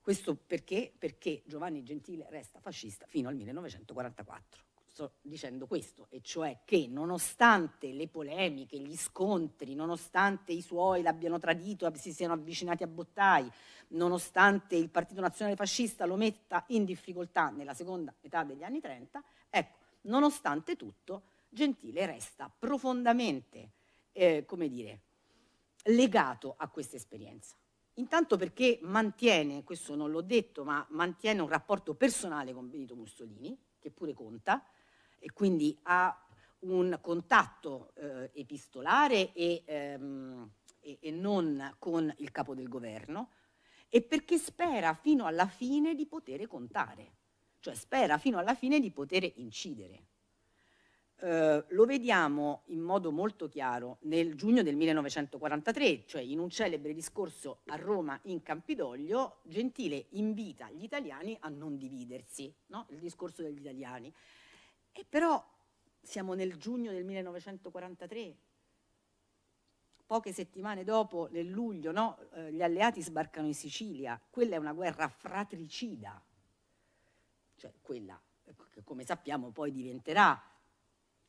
questo perché? Perché Giovanni Gentile resta fascista fino al 1944. Sto dicendo questo, e cioè che nonostante le polemiche, gli scontri, nonostante i suoi l'abbiano tradito, si siano avvicinati a Bottai, nonostante il Partito Nazionale Fascista lo metta in difficoltà nella seconda metà degli anni 30, ecco, Nonostante tutto, Gentile resta profondamente, eh, come dire, legato a questa esperienza. Intanto perché mantiene, questo non l'ho detto, ma mantiene un rapporto personale con Benito Mussolini, che pure conta, e quindi ha un contatto eh, epistolare e, ehm, e, e non con il capo del governo, e perché spera fino alla fine di poter contare cioè spera fino alla fine di poter incidere. Eh, lo vediamo in modo molto chiaro nel giugno del 1943, cioè in un celebre discorso a Roma in Campidoglio, Gentile invita gli italiani a non dividersi, no? il discorso degli italiani. E però siamo nel giugno del 1943, poche settimane dopo, nel luglio, no? eh, gli alleati sbarcano in Sicilia, quella è una guerra fratricida, cioè quella ecco, che come sappiamo poi diventerà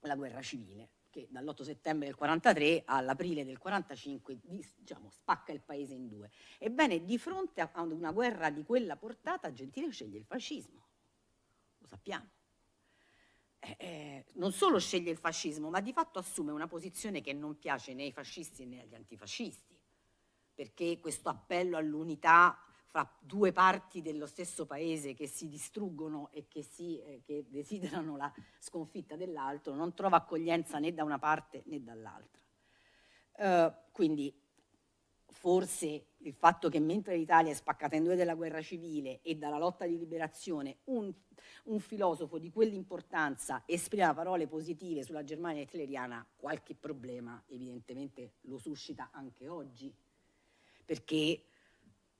la guerra civile, che dall'8 settembre del 43 all'aprile del 45 diciamo, spacca il paese in due. Ebbene, di fronte a una guerra di quella portata, Gentile sceglie il fascismo, lo sappiamo. Eh, eh, non solo sceglie il fascismo, ma di fatto assume una posizione che non piace né ai fascisti né agli antifascisti, perché questo appello all'unità fra due parti dello stesso paese che si distruggono e che, si, eh, che desiderano la sconfitta dell'altro, non trova accoglienza né da una parte né dall'altra. Eh, quindi forse il fatto che mentre l'Italia è spaccata in due dalla guerra civile e dalla lotta di liberazione, un, un filosofo di quell'importanza esprima parole positive sulla Germania hitleriana, qualche problema evidentemente lo suscita anche oggi, perché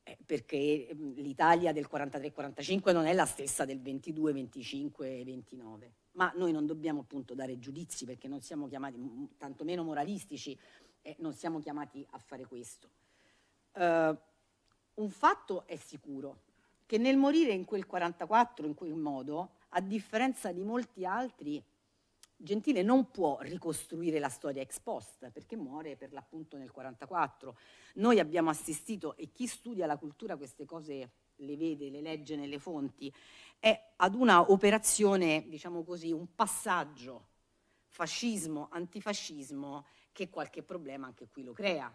eh, perché mm, l'Italia del 43-45 non è la stessa del 22, 25 29. Ma noi non dobbiamo appunto dare giudizi perché non siamo chiamati, tantomeno moralistici, eh, non siamo chiamati a fare questo. Uh, un fatto è sicuro, che nel morire in quel 44, in quel modo, a differenza di molti altri, Gentile non può ricostruire la storia ex post perché muore per l'appunto nel 1944. Noi abbiamo assistito, e chi studia la cultura queste cose le vede, le legge nelle fonti, è ad una operazione, diciamo così, un passaggio fascismo-antifascismo che qualche problema anche qui lo crea.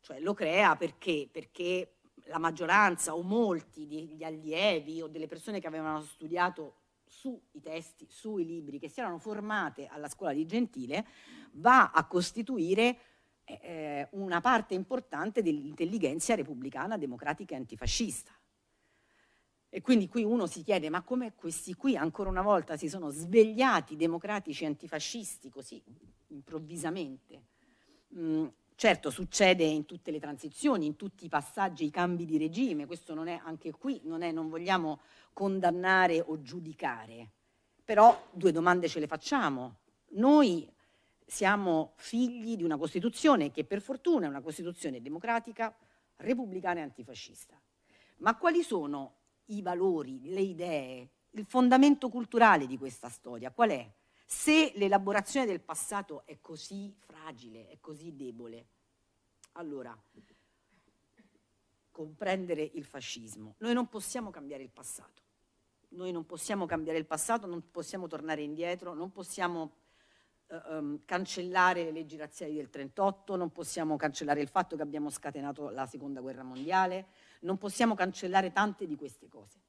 Cioè lo crea perché? Perché la maggioranza o molti degli allievi o delle persone che avevano studiato sui testi, sui libri che si erano formate alla scuola di Gentile, va a costituire eh, eh, una parte importante dell'intelligenza repubblicana, democratica e antifascista. E quindi qui uno si chiede, ma come questi qui ancora una volta si sono svegliati democratici e antifascisti così improvvisamente? Mm, Certo, succede in tutte le transizioni, in tutti i passaggi, i cambi di regime, questo non è anche qui, non, è, non vogliamo condannare o giudicare, però due domande ce le facciamo. Noi siamo figli di una Costituzione che per fortuna è una Costituzione democratica, repubblicana e antifascista. Ma quali sono i valori, le idee, il fondamento culturale di questa storia? Qual è? Se l'elaborazione del passato è così fragile, è così debole, allora comprendere il fascismo. Noi non possiamo cambiare il passato. Noi non possiamo cambiare il passato, non possiamo tornare indietro, non possiamo eh, um, cancellare le leggi razziali del 38, non possiamo cancellare il fatto che abbiamo scatenato la seconda guerra mondiale, non possiamo cancellare tante di queste cose.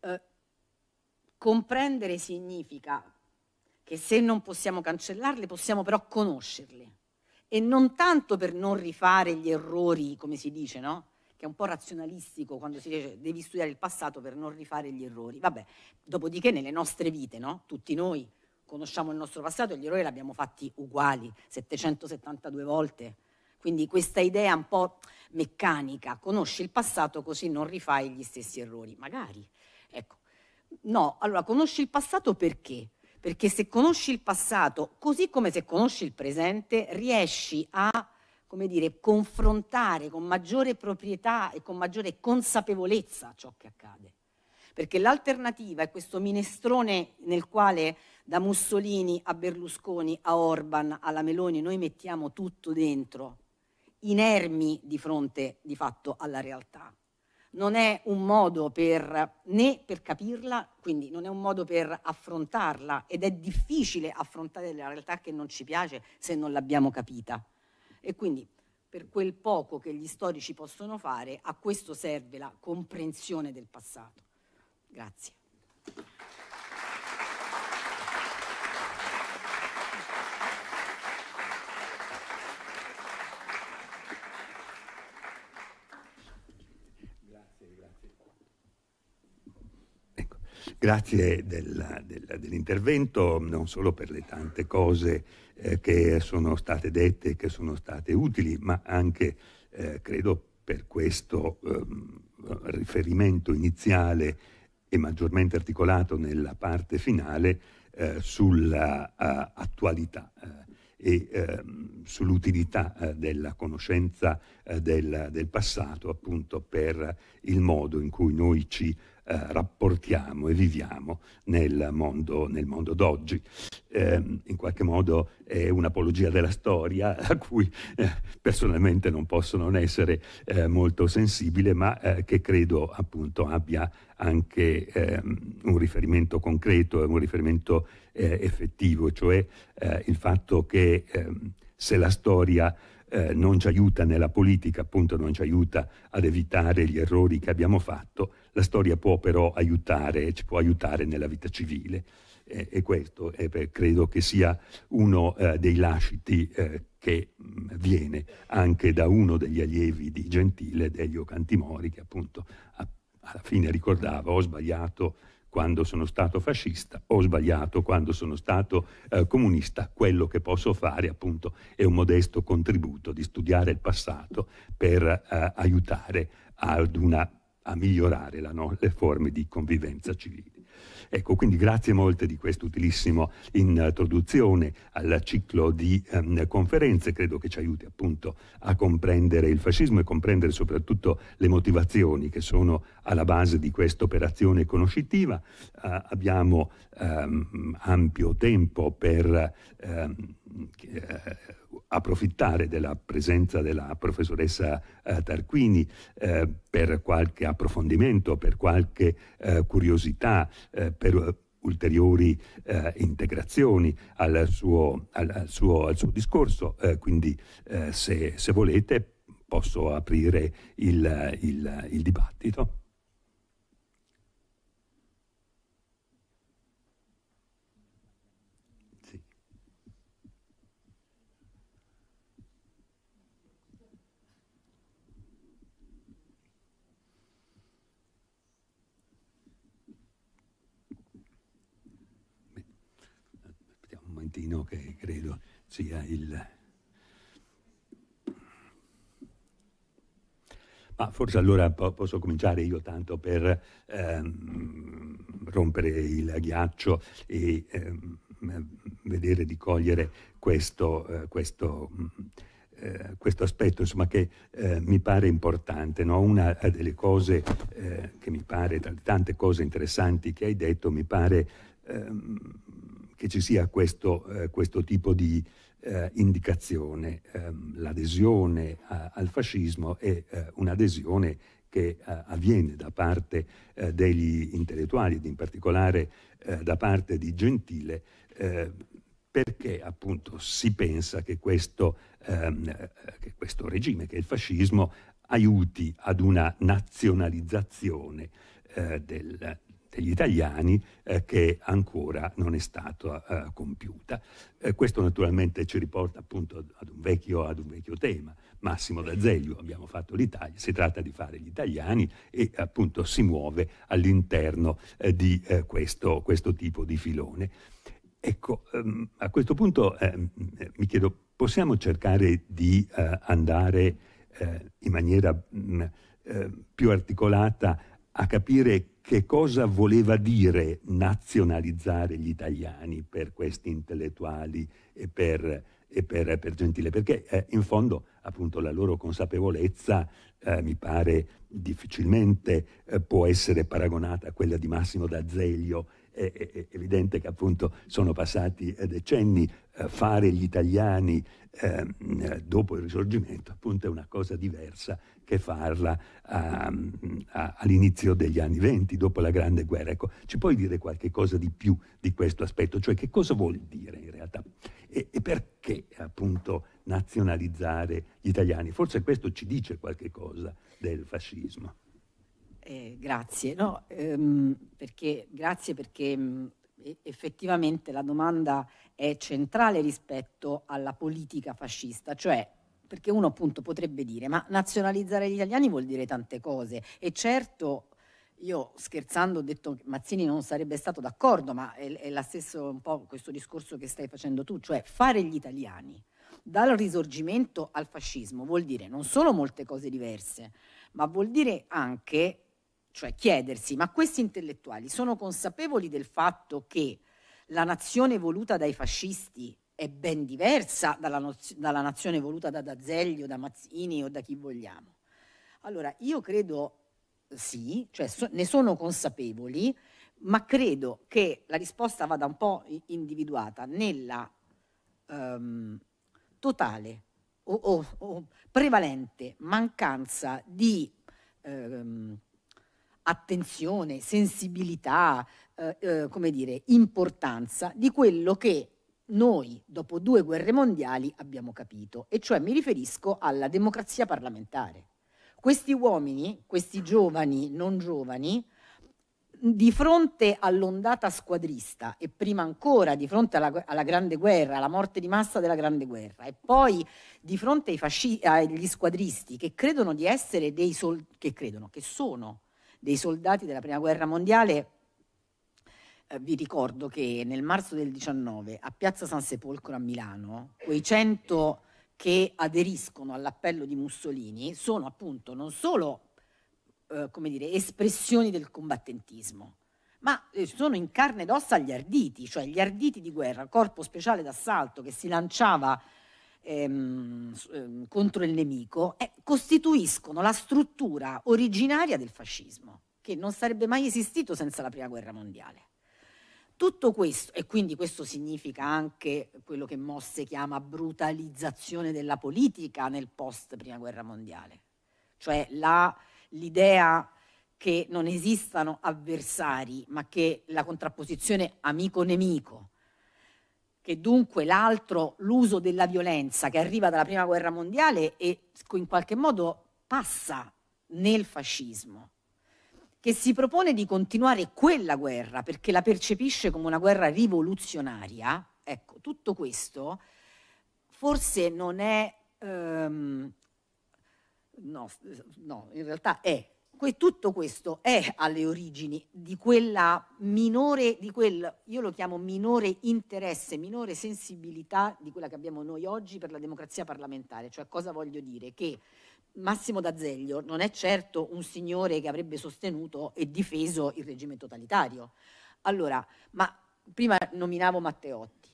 Eh, Comprendere significa che se non possiamo cancellarle, possiamo però conoscerle. E non tanto per non rifare gli errori, come si dice, no? Che è un po' razionalistico quando si dice devi studiare il passato per non rifare gli errori. Vabbè, dopodiché nelle nostre vite, no? Tutti noi conosciamo il nostro passato e gli errori li abbiamo fatti uguali 772 volte. Quindi questa idea un po' meccanica, conosci il passato così non rifai gli stessi errori, magari. No, allora conosci il passato perché? Perché se conosci il passato, così come se conosci il presente, riesci a come dire, confrontare con maggiore proprietà e con maggiore consapevolezza ciò che accade. Perché l'alternativa è questo minestrone nel quale da Mussolini a Berlusconi a Orban alla Meloni noi mettiamo tutto dentro, inermi di fronte di fatto alla realtà non è un modo per, né per capirla, quindi non è un modo per affrontarla ed è difficile affrontare la realtà che non ci piace se non l'abbiamo capita. E quindi per quel poco che gli storici possono fare, a questo serve la comprensione del passato. Grazie. Grazie della, della, dell'intervento, non solo per le tante cose eh, che sono state dette e che sono state utili, ma anche, eh, credo, per questo eh, riferimento iniziale e maggiormente articolato nella parte finale eh, sull'attualità eh, eh, e ehm, sull'utilità eh, della conoscenza eh, del, del, passato appunto per il modo in cui noi ci eh, rapportiamo e viviamo nel mondo, nel mondo d'oggi. Eh, in qualche modo è un'apologia della storia a cui eh, personalmente non posso non essere eh, molto sensibile, ma eh, che credo appunto abbia anche ehm, un riferimento concreto e un riferimento effettivo, cioè il fatto che ehm, se la storia eh, non ci aiuta nella politica, appunto non ci aiuta ad evitare gli errori che abbiamo fatto, la storia può però aiutare, ci può aiutare nella vita civile. E, e questo è, credo che sia uno eh, dei lasciti eh, che mh, mm, viene anche da uno degli allievi di Gentile, Delio Cantimori, che appunto a, alla fine ricordava ho sbagliato quando sono stato fascista, ho sbagliato quando sono stato eh, comunista. Quello che posso fare appunto è un modesto contributo di studiare il passato per eh, aiutare ad una, a migliorare no, le forme di convivenza civile. Ecco, quindi grazie molte di questa utilissima introduzione al ciclo di ehm, conferenze, credo che ci aiuti appunto a comprendere il fascismo e comprendere soprattutto le motivazioni che sono alla base di questa operazione conoscitiva. Eh, abbiamo ehm, ampio tempo per ehm, eh, approfittare della presenza della professoressa eh, Tarquini eh, per qualche approfondimento, per qualche eh, curiosità, eh, per ulteriori eh, integrazioni al suo, al, al suo, al suo discorso. Eh, quindi, eh, se, se, volete, posso aprire il, il, il dibattito. Valentino che credo sia il... Ma forse allora po- posso cominciare io tanto per ehm, rompere il ghiaccio e ehm, vedere di cogliere questo, eh, questo, eh, questo aspetto insomma, che eh, mi pare importante. No? Una delle cose eh, che mi pare, tra le tante cose interessanti che hai detto, mi pare ehm, che ci sia questo, eh, questo tipo di eh, indicazione. Ehm, l'adesione a, al fascismo è eh, un'adesione che eh, avviene da parte eh, degli intellettuali ed in particolare da parte di Gentile perché appunto si pensa che questo, ehm, che questo, regime, che il fascismo, aiuti ad una nazionalizzazione eh, del, degli italiani eh, che ancora non è stata eh, compiuta. Eh, questo naturalmente ci riporta appunto ad un vecchio, ad un vecchio tema. Massimo D'Azeglio, abbiamo fatto l'Italia, si tratta di fare gli italiani e appunto si muove all'interno eh, di eh, questo, questo, tipo di filone. Ecco, ehm, a questo punto ehm, eh, mi chiedo, possiamo cercare di andare in maniera mh, mm, più articolata a capire che cosa voleva dire nazionalizzare gli italiani per questi intellettuali e per, e per, per Gentile, perché eh, in fondo appunto la loro consapevolezza eh, mi pare difficilmente eh, può essere paragonata a quella di Massimo d'Azeglio è, è evidente che appunto sono passati eh, decenni, eh, fare gli italiani ehm, dopo il risorgimento appunto è una cosa diversa che farla ehm, all'inizio degli anni venti, dopo la Grande Guerra. Ecco, ci puoi dire qualche cosa di più di questo aspetto? Cioè che cosa vuol dire in realtà? E, e perché appunto nazionalizzare gli italiani? Forse questo ci dice qualche cosa del fascismo. Eh, grazie, no, ehm, perché, grazie perché mh, mm, effettivamente la domanda è centrale rispetto alla politica fascista, cioè perché uno appunto potrebbe dire ma nazionalizzare gli italiani vuol dire tante cose e certo io scherzando ho detto che Mazzini non sarebbe stato d'accordo, ma è, è lo stesso un po' questo discorso che stai facendo tu, cioè fare gli italiani dal risorgimento al fascismo vuol dire non solo molte cose diverse, ma vuol dire anche cioè chiedersi, ma questi intellettuali sono consapevoli del fatto che la nazione voluta dai fascisti è ben diversa dalla, noz- dalla nazione voluta da D'Azeglio, da Mazzini o da chi vogliamo? Allora, io credo sì, cioè so- ne sono consapevoli, ma credo che la risposta vada un po' individuata nella ehm, totale o, o, o, prevalente mancanza di ehm, attenzione, sensibilità, eh, eh, come dire, importanza di quello che noi dopo due guerre mondiali abbiamo capito, e cioè mi riferisco alla democrazia parlamentare. Questi uomini, questi giovani, non giovani, di fronte all'ondata squadrista e prima ancora di fronte alla, alla, Grande Guerra, alla morte di massa della Grande Guerra e poi di fronte ai fasci- agli squadristi che credono di essere dei soldati, che credono che sono dei soldati della Prima Guerra Mondiale, eh, vi ricordo che nel marzo del 19 a Piazza San Sepolcro a Milano, quei 100 che aderiscono all'appello di Mussolini sono appunto non solo eh, come dire, espressioni del combattentismo, ma eh, sono in carne ed ossa gli arditi, cioè gli arditi di guerra, corpo speciale d'assalto che si lanciava Ehm, ehm, contro il nemico, eh, costituiscono la struttura originaria del fascismo, che non sarebbe mai esistito senza la Prima Guerra Mondiale. Tutto questo, e quindi questo significa anche quello che Mosse chiama brutalizzazione della politica nel post Prima Guerra Mondiale, cioè la, l'idea che non esistano avversari, ma che la contrapposizione amico-nemico che dunque l'altro, l'uso della violenza che arriva dalla prima guerra mondiale e in qualche modo passa nel fascismo, che si propone di continuare quella guerra perché la percepisce come una guerra rivoluzionaria, ecco, tutto questo forse non è... Um, no, no, in realtà è Que- tutto questo è alle origini di quella minore, di quel, io lo chiamo minore interesse, minore sensibilità di quella che abbiamo noi oggi per la democrazia parlamentare. Cioè cosa voglio dire? Che Massimo D'Azeglio non è certo un signore che avrebbe sostenuto e difeso il regime totalitario. Allora, ma prima nominavo Matteotti.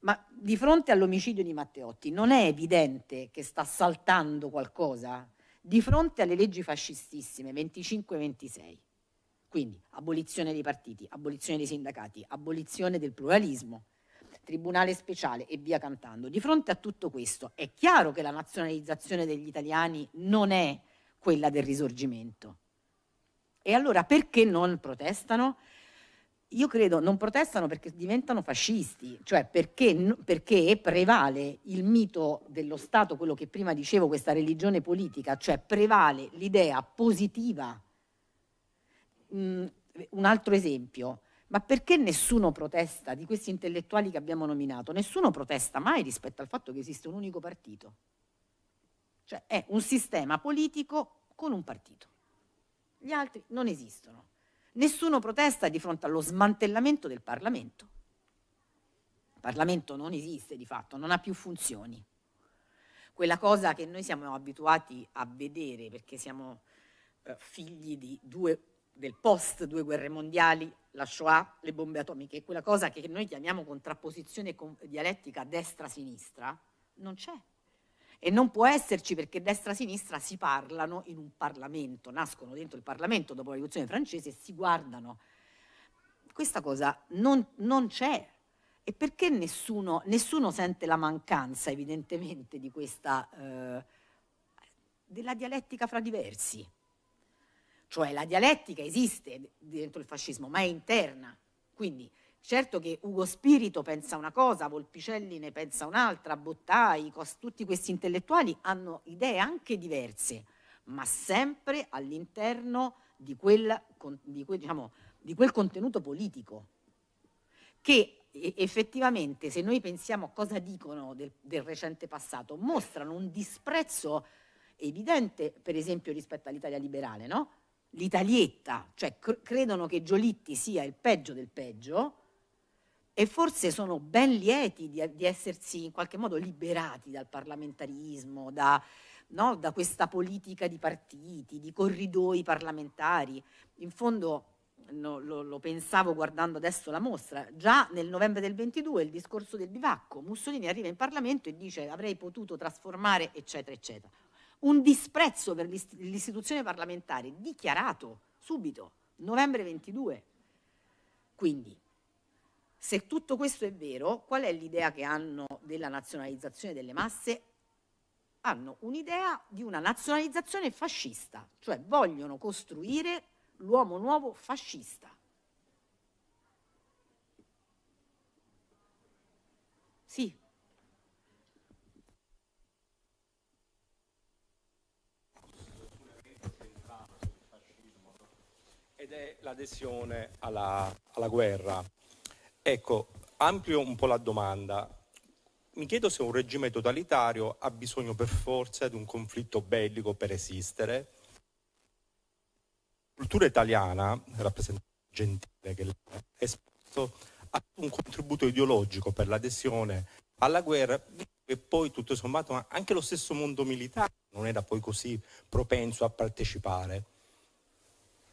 Ma di fronte all'omicidio di Matteotti non è evidente che sta saltando qualcosa? di fronte alle leggi fascistissime 25-26. e Quindi abolizione dei partiti, abolizione dei sindacati, abolizione del pluralismo, tribunale speciale e via cantando. Di fronte a tutto questo è chiaro che la nazionalizzazione degli italiani non è quella del risorgimento. E allora perché non protestano? io credo, non protestano perché diventano fascisti, cioè perché, perché, prevale il mito dello Stato, quello che prima dicevo, questa religione politica, cioè prevale l'idea positiva. Mm, un altro esempio, ma perché nessuno protesta di questi intellettuali che abbiamo nominato? Nessuno protesta mai rispetto al fatto che esiste un unico partito, cioè è un sistema politico con un partito. Gli altri non esistono. Nessuno protesta di fronte allo smantellamento del Parlamento. Il Parlamento non esiste di fatto, non ha più funzioni. Quella cosa che noi siamo abituati a vedere perché siamo eh, figli due, del post due guerre mondiali, la Shoah, le bombe atomiche, quella cosa che noi chiamiamo contrapposizione dialettica destra-sinistra, non c'è e non può esserci perché destra-sinistra e si parlano in un Parlamento, nascono dentro il Parlamento dopo la rivoluzione francese e si guardano. Questa cosa non, non c'è. E perché nessuno, nessuno, sente la mancanza evidentemente di questa, eh, della dialettica fra diversi? Cioè la dialettica esiste dentro il fascismo, ma è interna. Quindi Certo che Ugo Spirito pensa una cosa, Volpicelli ne pensa un'altra, Bottai, tutti questi intellettuali hanno idee anche diverse, ma sempre all'interno di quel, di quel, diciamo, di quel contenuto politico che effettivamente se noi pensiamo a cosa dicono del, del, recente passato, mostrano un disprezzo evidente, per esempio rispetto all'Italia liberale, no? L'italietta, cioè cr- credono che Giolitti sia il peggio del peggio e forse sono ben lieti di, di essersi in qualche modo liberati dal parlamentarismo, da, no, da questa politica di partiti, di corridoi parlamentari. In fondo no, lo, lo, pensavo guardando adesso la mostra, già nel novembre del 22 il discorso del bivacco, Mussolini arriva in Parlamento e dice avrei potuto trasformare eccetera eccetera. Un disprezzo per l'istituzione parlamentare dichiarato subito, novembre 22. Quindi se tutto questo è vero, qual è l'idea che hanno della nazionalizzazione delle masse? Hanno un'idea di una nazionalizzazione fascista, cioè vogliono costruire l'uomo nuovo fascista. Sì. Ed è l'adesione alla, alla guerra Ecco, amplio un po' la domanda. Mi chiedo se un regime totalitario ha bisogno per forza di un conflitto bellico per esistere. La cultura italiana, rappresentata Gentile che l'ha esposto, ha un contributo ideologico per l'adesione alla guerra e poi tutto sommato anche lo stesso mondo militare non era poi così propenso a partecipare.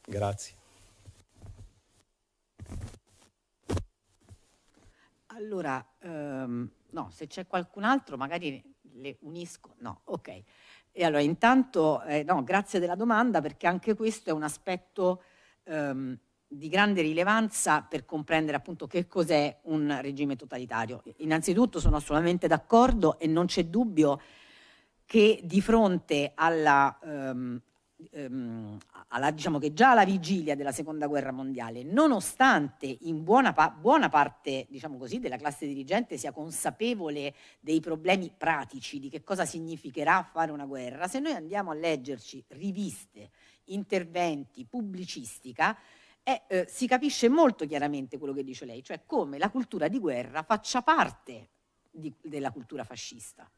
Grazie. Allora, ehm, no, se c'è qualcun altro magari le unisco. No, ok. E allora intanto, eh, no, grazie della domanda perché anche questo è un aspetto ehm, di grande rilevanza per comprendere appunto che cos'è un regime totalitario. Innanzitutto sono assolutamente d'accordo e non c'è dubbio che di fronte alla, ehm, ehm, alla, diciamo che già alla vigilia della seconda guerra mondiale, nonostante in buona, buona parte diciamo così, della classe dirigente sia consapevole dei problemi pratici di che cosa significherà fare una guerra, se noi andiamo a leggerci riviste, interventi, pubblicistica, eh, eh, si capisce molto chiaramente quello che dice lei, cioè come la cultura di guerra faccia parte di, della cultura fascista.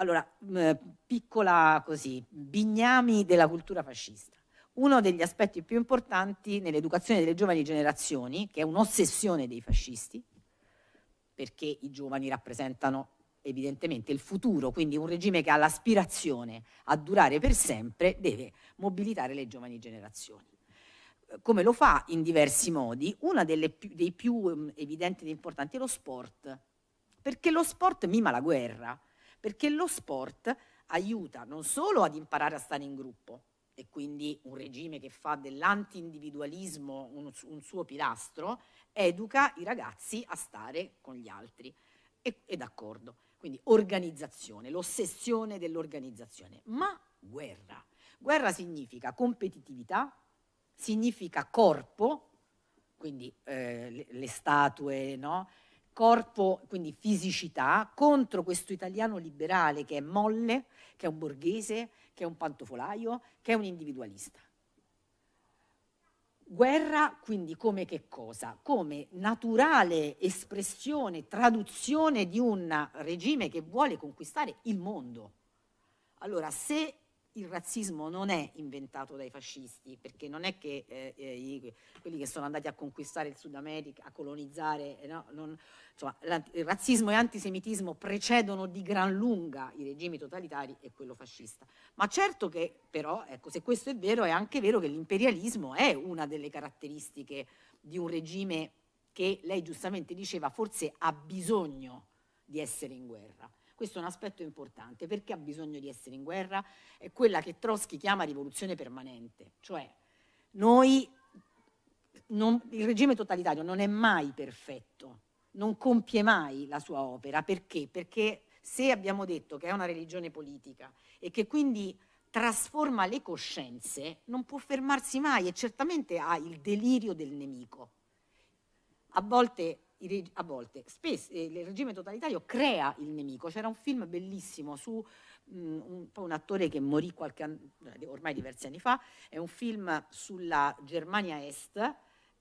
Allora, mh, eh, piccola così, bignami della cultura fascista. Uno degli aspetti più importanti nell'educazione delle giovani generazioni, che è un'ossessione dei fascisti, perché i giovani rappresentano evidentemente il futuro, quindi un regime che ha l'aspirazione a durare per sempre, deve mobilitare le giovani generazioni. Come lo fa in diversi modi, uno dei più mm, evidenti ed importanti è lo sport, perché lo sport mima la guerra perché lo sport aiuta non solo ad imparare a stare in gruppo, e quindi un regime che fa dell'anti-individualismo un, un, suo pilastro, educa i ragazzi a stare con gli altri. E, e d'accordo. Quindi organizzazione, l'ossessione dell'organizzazione, ma guerra. Guerra significa competitività, significa corpo, quindi eh, le, le, statue, no? corpo, quindi fisicità, contro questo italiano liberale che è molle, che è un borghese, che è un pantofolaio, che è un individualista. Guerra quindi come che cosa? Come naturale espressione, traduzione di un regime che vuole conquistare il mondo. Allora, se il razzismo non è inventato dai fascisti, perché non è che eh, eh, i, quelli che sono andati a conquistare il Sud America, a colonizzare, eh, no, non, insomma, il razzismo e l'antisemitismo precedono di gran lunga i regimi totalitari e quello fascista. Ma certo che però, ecco, se questo è vero, è anche vero che l'imperialismo è una delle caratteristiche di un regime che lei giustamente diceva forse ha bisogno di essere in guerra questo è un aspetto importante. Perché ha bisogno di essere in guerra? È quella che Trotsky chiama rivoluzione permanente, cioè noi non, il regime totalitario non è mai perfetto, non compie mai la sua opera. Perché? Perché se abbiamo detto che è una religione politica e che quindi trasforma le coscienze, non può fermarsi mai e certamente ha il delirio del nemico. A volte a volte, spesso, eh, il regime totalitario crea il nemico. C'era un film bellissimo su mh, mm, un, un, attore che morì qualche, eh, ormai diversi anni fa, è un film sulla Germania Est,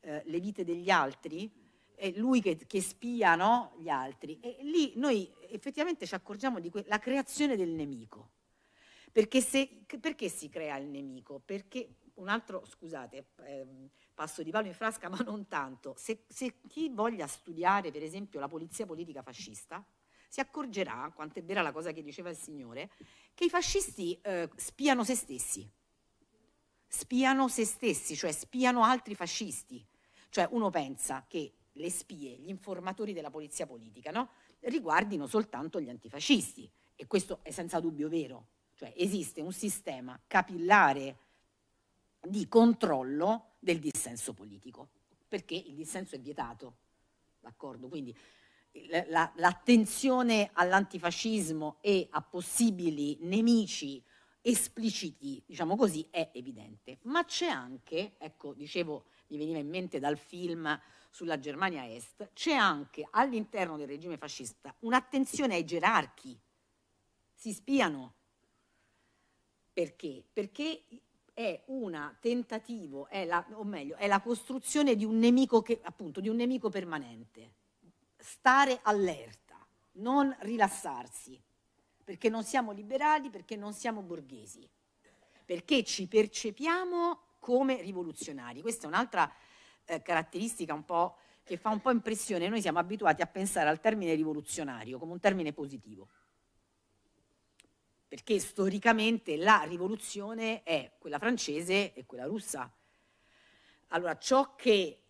eh, Le vite degli altri, è lui che, che spia no, gli altri. E lì noi effettivamente ci accorgiamo della creazione del nemico. Perché, se, perché, si crea il nemico? Perché un altro, scusate, ehm, passo di palo in frasca, ma non tanto. Se, se chi voglia studiare, per esempio, la polizia politica fascista, si accorgerà, quanto è vera la cosa che diceva il Signore, che i fascisti eh, spiano se stessi, spiano se stessi, cioè spiano altri fascisti. Cioè uno pensa che le spie, gli informatori della polizia politica, no? riguardino soltanto gli antifascisti. E questo è senza dubbio vero. Cioè esiste un sistema capillare di controllo del dissenso politico, perché il dissenso è vietato, d'accordo? Quindi l'attenzione all'antifascismo e a possibili nemici espliciti, diciamo così, è evidente. Ma c'è anche, ecco, dicevo, mi veniva in mente dal film sulla Germania Est, c'è anche all'interno del regime fascista un'attenzione ai gerarchi. Si spiano. Perché? Perché è un tentativo, è la, o meglio, è la costruzione di un nemico, che, appunto, di un nemico permanente. Stare allerta, non rilassarsi, perché non siamo liberali, perché non siamo borghesi, perché ci percepiamo come rivoluzionari. Questa è un'altra eh, caratteristica un po' che fa un po' impressione. Noi siamo abituati a pensare al termine rivoluzionario come un termine positivo perché storicamente la rivoluzione è quella francese e quella russa. Allora, ciò che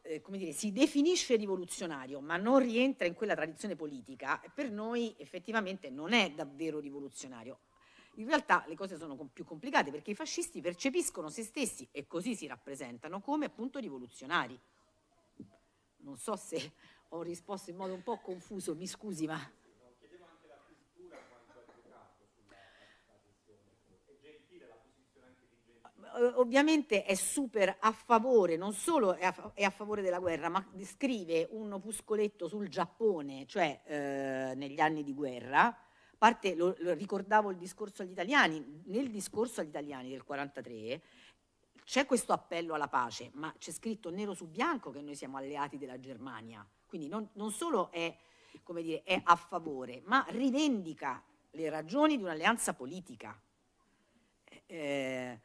eh, dire, si definisce rivoluzionario ma non rientra in quella tradizione politica, per noi effettivamente non è davvero rivoluzionario. In realtà le cose sono più complicate perché i fascisti percepiscono se stessi e così si rappresentano come appunto rivoluzionari. Non so se ho risposto in modo un po' confuso, mi scusi, ma... Eh, ovviamente è super a favore, non solo è a, è a, favore della guerra, ma descrive un opuscoletto sul Giappone, cioè eh, negli anni di guerra. Parte, lo, lo ricordavo il discorso agli italiani, nel discorso agli italiani del 43 c'è questo appello alla pace, ma c'è scritto nero su bianco che noi siamo alleati della Germania. Quindi non, non solo è, dire, è a favore, ma rivendica le ragioni di un'alleanza politica. Eh,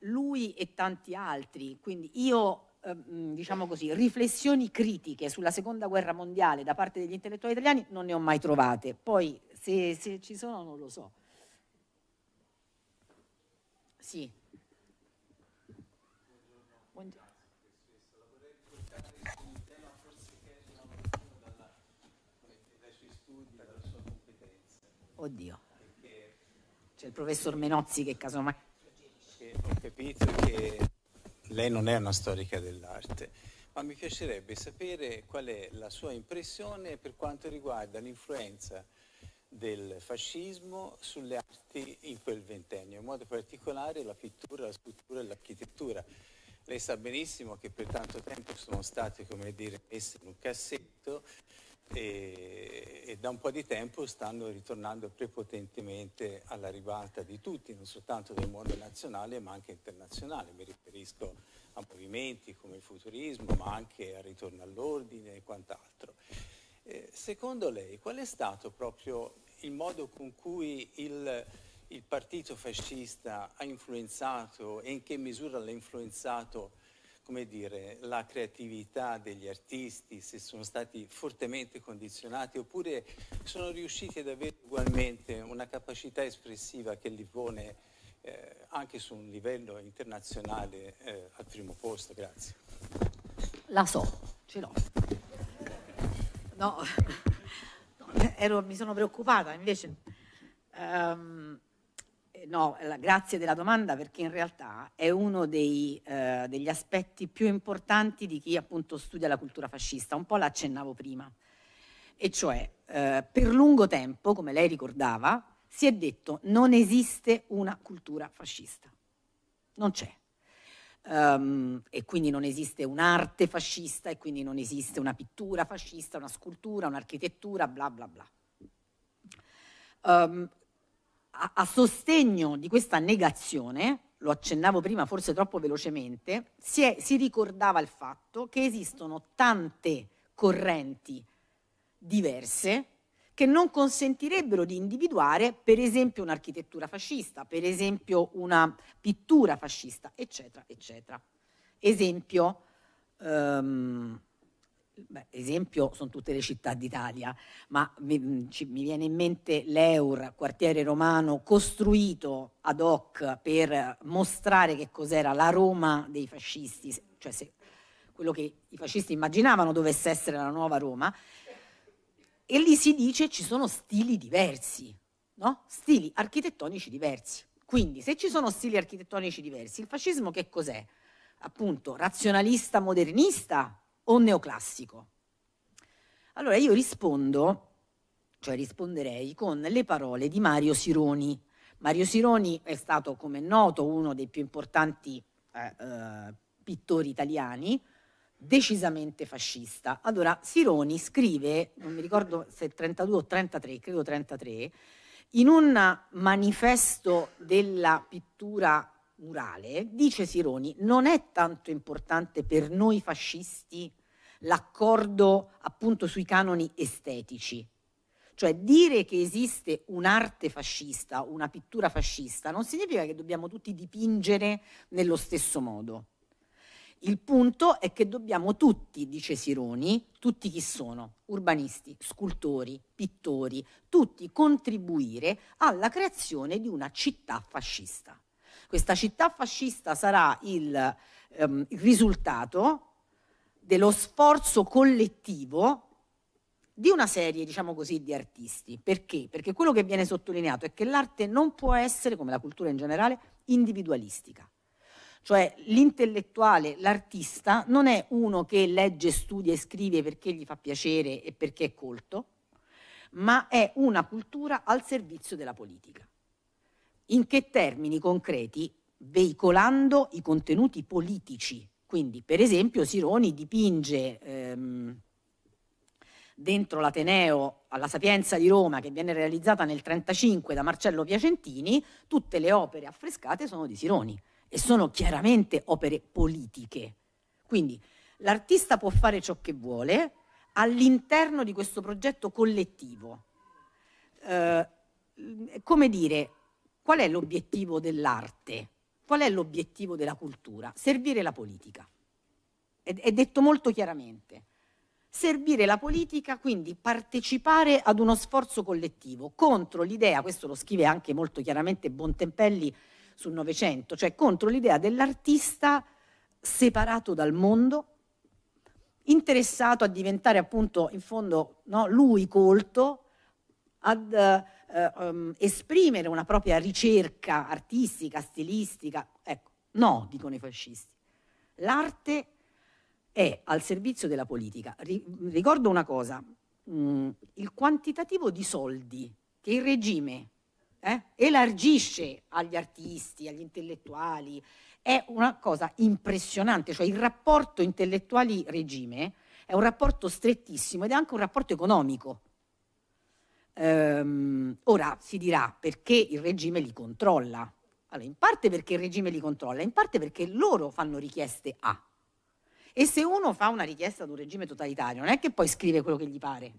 lui e tanti altri, quindi io eh, mm, diciamo così, riflessioni critiche sulla seconda guerra mondiale da parte degli intellettuali italiani non ne ho mai trovate. Poi se, se ci sono non lo so. Sì. Buongiorno. Oddio. C'è il professor Menozzi che casomai ho capito che lei non è una storica dell'arte, ma mi piacerebbe sapere qual è la sua impressione per quanto riguarda l'influenza del fascismo sulle arti in quel ventennio, in modo particolare la pittura, la scultura e l'architettura. Lei sa benissimo che per tanto tempo sono state, come dire, messe in un cassetto e, e, da un po' di tempo stanno ritornando prepotentemente alla ribalta di tutti, non soltanto del mondo nazionale ma anche internazionale. Mi riferisco a movimenti come il futurismo, ma anche al ritorno all'ordine e quant'altro. Eh, secondo lei qual è stato proprio il modo con cui il, il partito fascista ha influenzato e in che misura l'ha influenzato come dire, la creatività degli artisti, se sono stati fortemente condizionati oppure sono riusciti ad avere ugualmente una capacità espressiva che li pone eh, anche su un livello internazionale eh, al primo posto. Grazie. La so, ce l'ho. No, no ero, mi sono preoccupata invece. Um, eh, no, grazie della domanda perché in realtà è uno dei, eh, degli aspetti più importanti di chi appunto studia la cultura fascista, un po' l'accennavo prima. E cioè, eh, per lungo tempo, come lei ricordava, si è detto non esiste una cultura fascista. Non c'è. Um, e quindi non esiste un'arte fascista e quindi non esiste una pittura fascista, una scultura, un'architettura, bla bla bla. Um, a, a sostegno di questa negazione, lo accennavo prima forse troppo velocemente, si, è, si ricordava il fatto che esistono tante correnti diverse che non consentirebbero di individuare per esempio un'architettura fascista, per esempio una pittura fascista, eccetera, eccetera. Esempio, um, beh, esempio sono tutte le città d'Italia, ma mi, mm, ci, mi viene in mente l'Eur, quartiere romano, costruito ad hoc per mostrare che cos'era la Roma dei fascisti, cioè se quello che i fascisti immaginavano dovesse essere la nuova Roma. E lì si dice ci sono stili diversi, no? stili architettonici diversi. Quindi se ci sono stili architettonici diversi, il fascismo che cos'è? Appunto, razionalista modernista o neoclassico? Allora io rispondo, cioè risponderei con le parole di Mario Sironi. Mario Sironi è stato, come è noto, uno dei più importanti eh, eh, pittori italiani, decisamente fascista. Allora Sironi scrive, non mi ricordo se 32 o 33, credo 33, in un manifesto della pittura murale, dice Sironi, non è tanto importante per noi fascisti l'accordo appunto sui canoni estetici. Cioè dire che esiste un'arte fascista, una pittura fascista, non significa che dobbiamo tutti dipingere nello stesso modo. Il punto è che dobbiamo tutti, dice Sironi, tutti chi sono, urbanisti, scultori, pittori, tutti contribuire alla creazione di una città fascista. Questa città fascista sarà il, ehm, il risultato dello sforzo collettivo di una serie, diciamo così, di artisti. Perché? Perché quello che viene sottolineato è che l'arte non può essere, come la cultura in generale, individualistica. Cioè l'intellettuale, l'artista, non è uno che legge, studia e scrive perché gli fa piacere e perché è colto, ma è una cultura al servizio della politica. In che termini concreti? Veicolando i contenuti politici quindi, per esempio, Sironi dipinge ehm, dentro l'Ateneo alla Sapienza di Roma, che viene realizzata nel 1935 da Marcello Piacentini, tutte le opere affrescate sono di Sironi e sono chiaramente opere politiche. Quindi l'artista può fare ciò che vuole all'interno di questo progetto collettivo. Eh, come dire, qual è l'obiettivo dell'arte? Qual è l'obiettivo della cultura? Servire la politica. È, è detto molto chiaramente. Servire la politica, quindi partecipare ad uno sforzo collettivo contro l'idea, questo lo scrive anche molto chiaramente Bontempelli sul Novecento, cioè contro l'idea dell'artista separato dal mondo, interessato a diventare appunto in fondo no, lui colto, ad eh, eh, um, esprimere una propria ricerca artistica, stilistica. Ecco, no, dicono i fascisti. L'arte è al servizio della politica. ricordo una cosa, mh, mm, il quantitativo di soldi che il regime eh, elargisce agli artisti, agli intellettuali, è una cosa impressionante, cioè il rapporto intellettuali-regime è un rapporto strettissimo ed è anche un rapporto economico, Ehm, ora si dirà perché il regime li controlla. Allora, in parte perché il regime li controlla, in parte perché loro fanno richieste a. E se uno fa una richiesta ad un regime totalitario, non è che poi scrive quello che gli pare.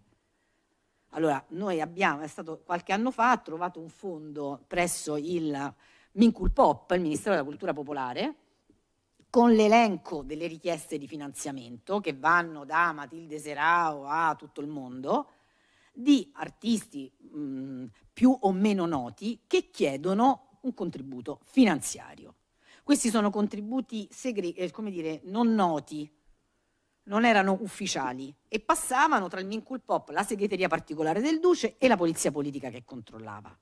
Allora, noi abbiamo, è stato qualche anno fa, ha trovato un fondo presso il Minculpop, il Ministero della Cultura Popolare, con l'elenco delle richieste di finanziamento che vanno da Matilde Serao a tutto il mondo di artisti mh, mm, più o meno noti che chiedono un contributo finanziario. Questi sono contributi segre- eh, come dire, non noti, non erano ufficiali e passavano tra il Mincul Pop, la segreteria particolare del Duce e la polizia politica che controllava.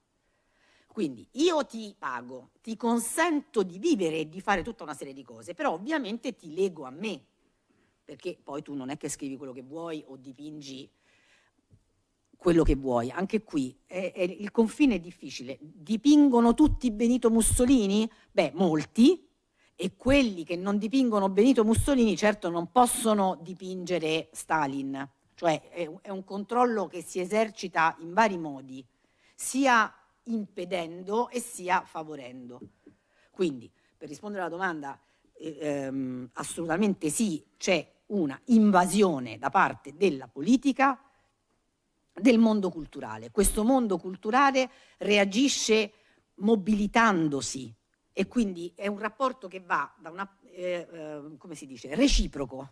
Quindi io ti pago, ti consento di vivere e di fare tutta una serie di cose, però ovviamente ti leggo a me, perché poi tu non è che scrivi quello che vuoi o dipingi quello che vuoi. Anche qui è, è, il confine è difficile. Dipingono tutti Benito Mussolini? Beh, molti. E quelli che non dipingono Benito Mussolini certo non possono dipingere Stalin. Cioè è, è un controllo che si esercita in vari modi, sia impedendo e sia favorendo. Quindi, per rispondere alla domanda, eh, ehm, assolutamente sì, c'è una invasione da parte della politica del mondo culturale. Questo mondo culturale reagisce mobilitandosi e quindi è un rapporto che va da una, eh, eh, come si dice, reciproco.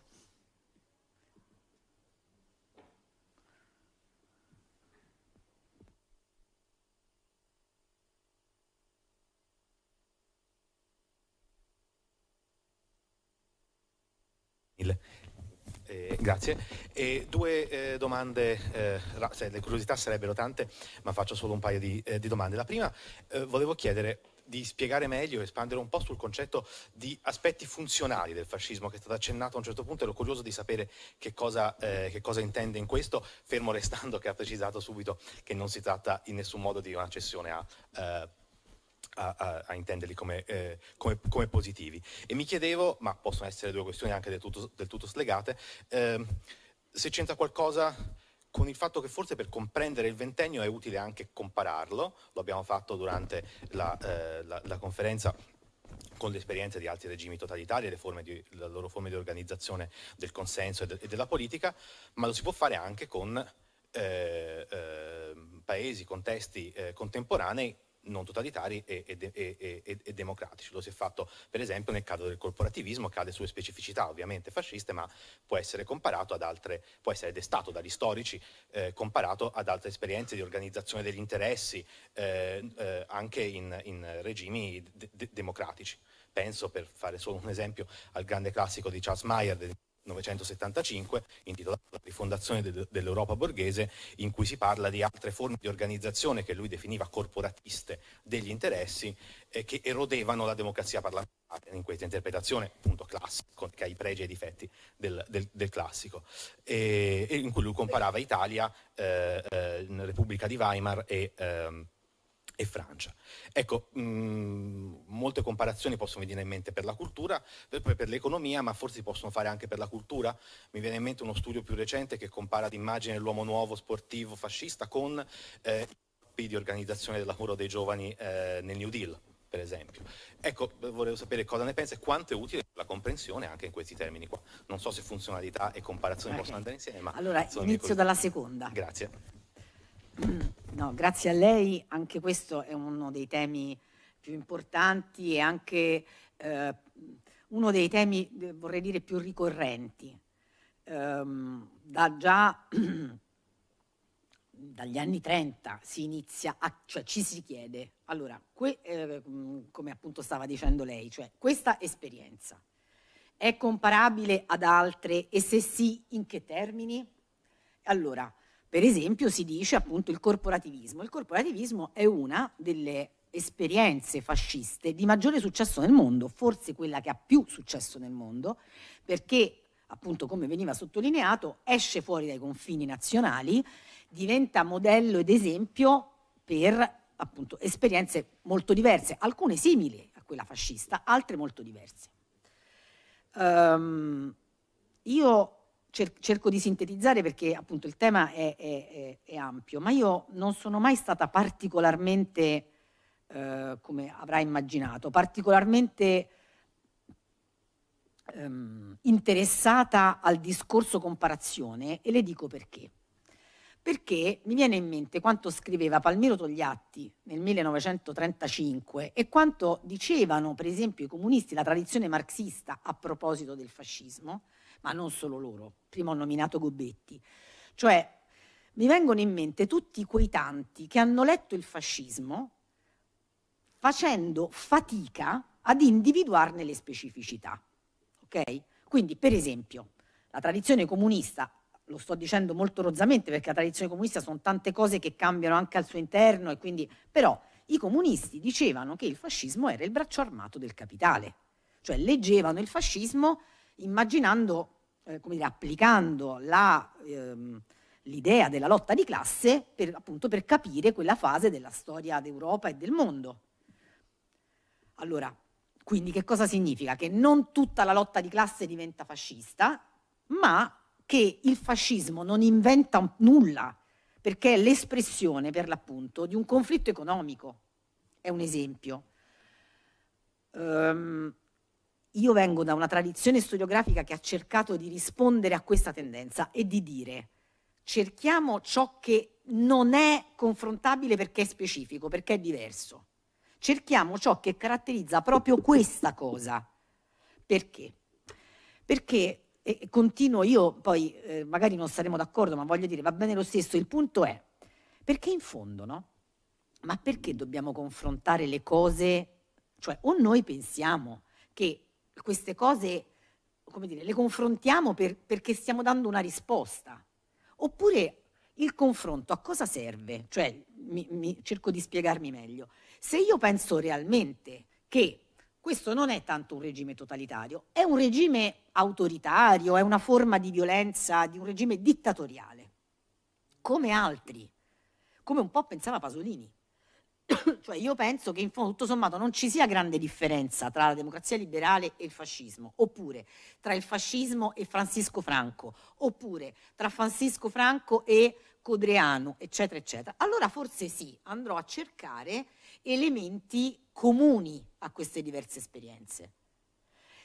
Grazie. E due eh, domande, eh, cioè, le curiosità sarebbero tante, ma faccio solo un paio di, eh, di domande. La prima, eh, volevo chiedere di spiegare meglio, espandere un po' sul concetto di aspetti funzionali del fascismo che è stato accennato a un certo punto. Ero curioso di sapere che cosa, eh, che cosa, intende in questo, fermo restando che ha precisato subito che non si tratta in nessun modo di una cessione a eh, a, a, a intenderli come, eh, come, come, positivi. E mi chiedevo, ma possono essere due questioni anche del tutto, del tutto slegate, eh, se c'entra qualcosa con il fatto che forse per comprendere il ventennio è utile anche compararlo, lo abbiamo fatto durante la, eh, la, la conferenza con l'esperienza di altri regimi totalitari e le, loro forme di organizzazione del consenso e, de, e, della politica, ma lo si può fare anche con eh, eh, paesi, contesti eh, contemporanei non totalitari e, e, e, e, democratici. Lo si è fatto per esempio nel caso del corporativismo che ha le sue specificità ovviamente fasciste, ma può essere comparato ad altre, può essere destato dagli storici, eh, comparato ad altre esperienze di organizzazione degli interessi eh, eh, anche in, in regimi de- democratici. Penso, per fare solo un esempio, al grande classico di Charles Mayer. 1975, intitolato La rifondazione dell'Europa borghese, in cui si parla di altre forme di organizzazione che lui definiva corporatiste degli interessi eh, che erodevano la democrazia parlamentare in questa interpretazione appunto classica, che ha i pregi e i difetti del, del, del classico, e, e in cui lui comparava Italia, eh, eh, Repubblica di Weimar e... Ehm, e Francia. Ecco, mh, mm, molte comparazioni possono venire in mente per la cultura, poi per l'economia, ma forse si possono fare anche per la cultura. Mi viene in mente uno studio più recente che compara l'immagine dell'uomo nuovo, sportivo, fascista con eh, di organizzazione del lavoro dei giovani eh, nel New Deal, per esempio. Ecco, volevo sapere cosa ne pensa e quanto è utile la comprensione anche in questi termini qua. Non so se funzionalità e comparazioni okay. Eh. possono andare insieme, ma... Allora, inizio dalla seconda. Grazie. No, grazie a lei, anche questo è uno dei temi più importanti e anche eh, uno dei temi, vorrei dire, più ricorrenti. Ehm, da già dagli anni 30 si inizia, a, cioè ci si chiede, allora, que, eh, come appunto stava dicendo lei, cioè questa esperienza è comparabile ad altre e se sì, in che termini? Allora, per esempio si dice appunto il corporativismo. Il corporativismo è una delle esperienze fasciste di maggiore successo nel mondo, forse quella che ha più successo nel mondo, perché appunto come veniva sottolineato esce fuori dai confini nazionali, diventa modello ed esempio per appunto esperienze molto diverse, alcune simili a quella fascista, altre molto diverse. Um, io cerco di sintetizzare perché appunto il tema è, è, è, ampio, ma io non sono mai stata particolarmente, eh, come avrà immaginato, particolarmente ehm, interessata al discorso comparazione e le dico perché. Perché mi viene in mente quanto scriveva Palmiro Togliatti nel 1935 e quanto dicevano, per esempio, i comunisti, la tradizione marxista a proposito del fascismo, ma non solo loro. Prima ho nominato Gobetti. Cioè, mi vengono in mente tutti quei tanti che hanno letto il fascismo facendo fatica ad individuarne le specificità. Ok? Quindi, per esempio, la tradizione comunista, lo sto dicendo molto rozzamente perché la tradizione comunista sono tante cose che cambiano anche al suo interno, e quindi, però i comunisti dicevano che il fascismo era il braccio armato del capitale, cioè leggevano il fascismo immaginando, eh, come dire, applicando la, ehm, l'idea della lotta di classe per, appunto per capire quella fase della storia d'Europa e del mondo. Allora, quindi che cosa significa? Che non tutta la lotta di classe diventa fascista, ma che il fascismo non inventa nulla, perché è l'espressione, per l'appunto, di un conflitto economico. È un esempio. Um, io vengo da una tradizione storiografica che ha cercato di rispondere a questa tendenza e di dire cerchiamo ciò che non è confrontabile perché è specifico, perché è diverso. Cerchiamo ciò che caratterizza proprio questa cosa. Perché? Perché, e continuo io, poi eh, magari non saremo d'accordo, ma voglio dire, va bene lo stesso, il punto è, perché in fondo, no? Ma perché dobbiamo confrontare le cose? Cioè, o noi pensiamo che queste cose, come dire, le confrontiamo per, perché stiamo dando una risposta. Oppure il confronto a cosa serve? Cioè, mi, mi, cerco di spiegarmi meglio. Se io penso realmente che questo non è tanto un regime totalitario, è un regime autoritario, è una forma di violenza, di un regime dittatoriale, come altri, come un po' pensava Pasolini. cioè io penso che in fondo tutto sommato non ci sia grande differenza tra la democrazia liberale e il fascismo, oppure tra il fascismo e Francisco Franco, oppure tra Francisco Franco e Codreano, eccetera, eccetera. Allora forse sì, andrò a cercare elementi comuni a queste diverse esperienze.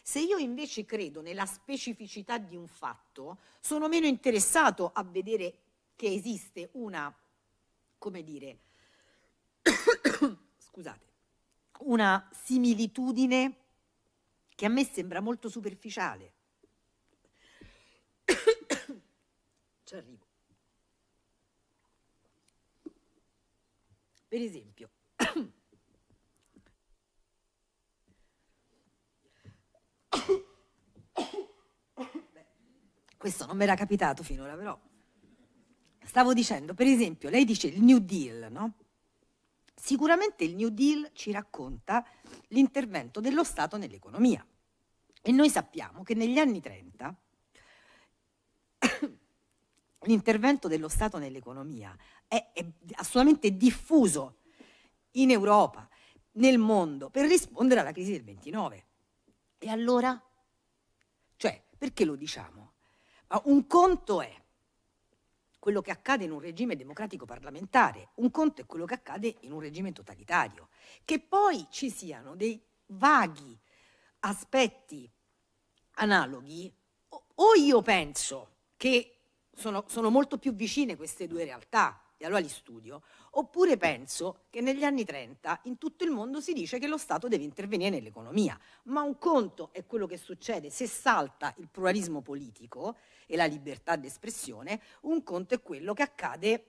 Se io invece credo nella specificità di un fatto, sono meno interessato a vedere che esiste una, come dire, scusate, una similitudine che a me sembra molto superficiale. Ci arrivo. Per esempio, questo non mi era capitato finora, però stavo dicendo, per esempio, lei dice il New Deal, no? Sicuramente il New Deal ci racconta l'intervento dello Stato nell'economia e noi sappiamo che negli anni 30 l'intervento dello Stato nell'economia è, è assolutamente diffuso in Europa, nel mondo, per rispondere alla crisi del 29. E allora? Cioè, perché lo diciamo? Ma un conto è quello che accade in un regime democratico parlamentare, un conto è quello che accade in un regime totalitario. Che poi ci siano dei vaghi aspetti analoghi, o io penso che sono, sono molto più vicine queste due realtà, e allora li studio, Oppure penso che negli anni 30 in tutto il mondo si dice che lo Stato deve intervenire nell'economia, ma un conto è quello che succede se salta il pluralismo politico e la libertà d'espressione, un conto è quello che accade,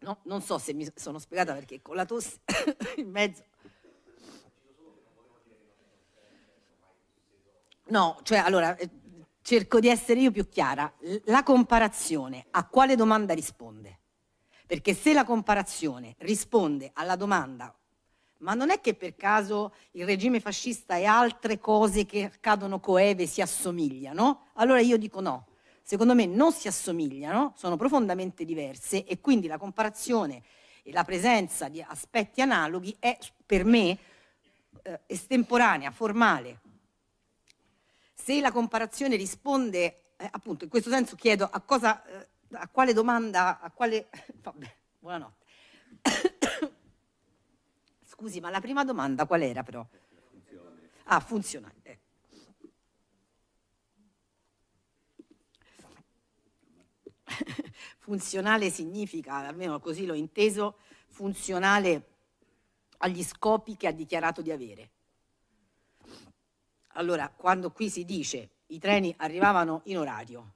no, non so se mi sono spiegata perché con la tosse in mezzo No, cioè allora eh, cerco di essere io più chiara. La comparazione a quale domanda risponde? Perché se la comparazione risponde alla domanda ma non è che per caso il regime fascista e altre cose che accadono coeve si assomigliano, allora io dico no. Secondo me non si assomigliano, sono profondamente diverse e quindi la comparazione e la presenza di aspetti analoghi è per me eh, estemporanea, formale. Se la comparazione risponde, eh, appunto in questo senso chiedo a cosa... Eh, a quale domanda, a quale... Vabbè, buonanotte. Scusi, ma la prima domanda qual era però? Funzione. Ah, funzionale. Ecco. Eh. funzionale significa, almeno così l'ho inteso, funzionale agli scopi che ha dichiarato di avere. Allora, quando qui si dice i treni arrivavano in orario,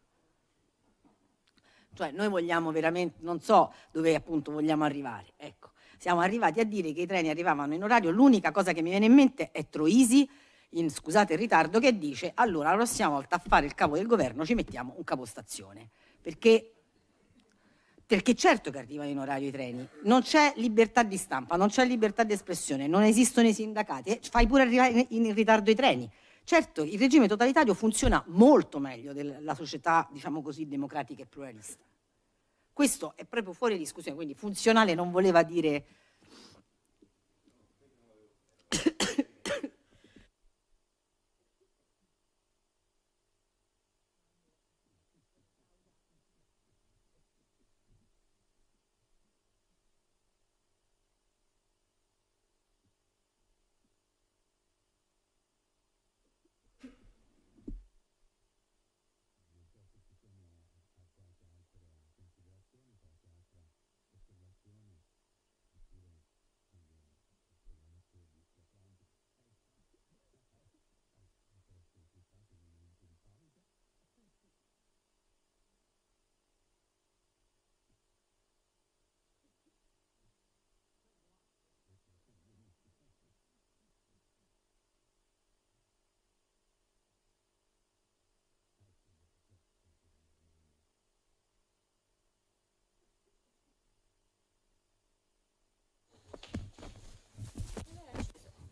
cioè noi vogliamo veramente, non so dove appunto vogliamo arrivare. Ecco, siamo arrivati a dire che i treni arrivavano in orario, l'unica cosa che mi viene in mente è Troisi, in, scusate il ritardo, che dice allora la prossima volta a fare il capo del governo ci mettiamo un capostazione. Perché perché certo che arrivano in orario i treni, non c'è libertà di stampa, non c'è libertà di espressione, non esistono i sindacati, fai pure arrivare in ritardo i treni. Certo, il regime totalitario funziona molto meglio della società, diciamo così, democratica e pluralista. Questo è proprio fuori discussione, quindi funzionale non voleva dire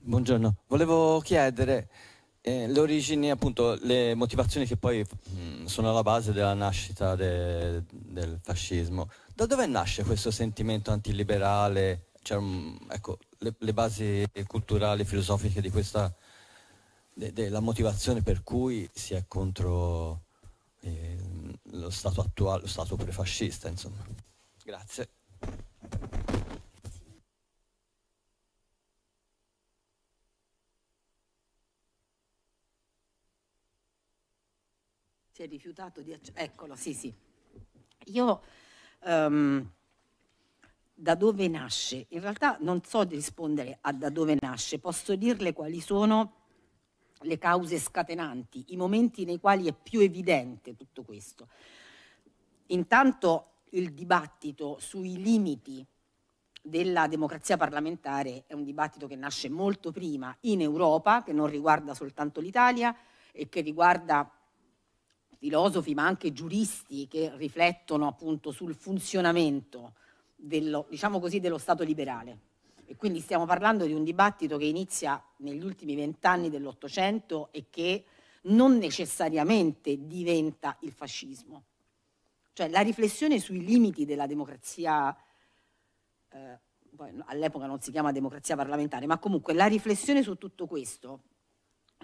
Buongiorno, volevo chiedere eh, le origini, appunto, le motivazioni che poi mh, mm, sono alla base della nascita de, del fascismo. Da dove nasce questo sentimento antiliberale? Cioè, mh, mm, ecco, le, le, basi culturali, filosofiche di questa, de, de, motivazione per cui si è contro eh, lo stato attuale, lo stato prefascista, insomma. Grazie. si è rifiutato di accettare. Eccolo, sì, sì. Io um, da dove nasce? In realtà non so rispondere a da dove nasce, posso dirle quali sono le cause scatenanti, i momenti nei quali è più evidente tutto questo. Intanto il dibattito sui limiti della democrazia parlamentare è un dibattito che nasce molto prima in Europa, che non riguarda soltanto l'Italia e che riguarda filosofi ma anche giuristi che riflettono appunto sul funzionamento dello, diciamo così, dello Stato liberale. E quindi stiamo parlando di un dibattito che inizia negli ultimi vent'anni dell'Ottocento e che non necessariamente diventa il fascismo. Cioè la riflessione sui limiti della democrazia, eh, all'epoca non si chiama democrazia parlamentare, ma comunque la riflessione su tutto questo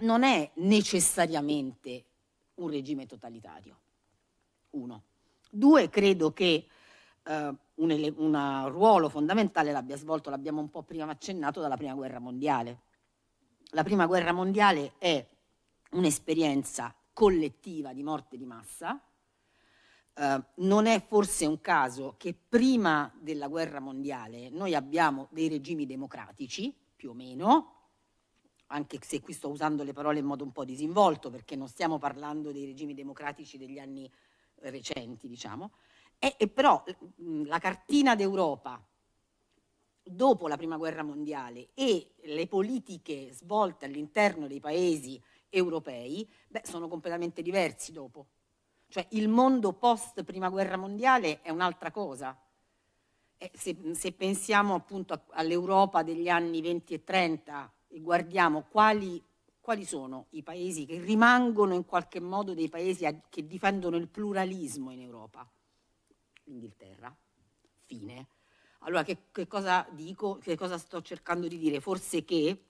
non è necessariamente un regime totalitario. Uno. Due, credo che eh, un, un, ruolo fondamentale l'abbia svolto, l'abbiamo un po' prima accennato, dalla Prima Guerra Mondiale. La Prima Guerra Mondiale è un'esperienza collettiva di morte di massa. Eh, non è forse un caso che prima della guerra mondiale noi abbiamo dei regimi democratici, più o meno, anche se qui sto usando le parole in modo un po' disinvolto, perché non stiamo parlando dei regimi democratici degli anni eh, recenti, diciamo, e, e però mm, la cartina d'Europa dopo la Prima Guerra Mondiale e le politiche svolte all'interno dei paesi europei beh, sono completamente diversi dopo. Cioè il mondo post Prima Guerra Mondiale è un'altra cosa. Eh, se, se, pensiamo appunto all'Europa degli anni 20 e 30, e guardiamo quali, quali sono i paesi che rimangono in qualche modo dei paesi a, che difendono il pluralismo in Europa. L'Inghilterra, fine. Allora, che, che, cosa dico, che cosa sto cercando di dire? Forse che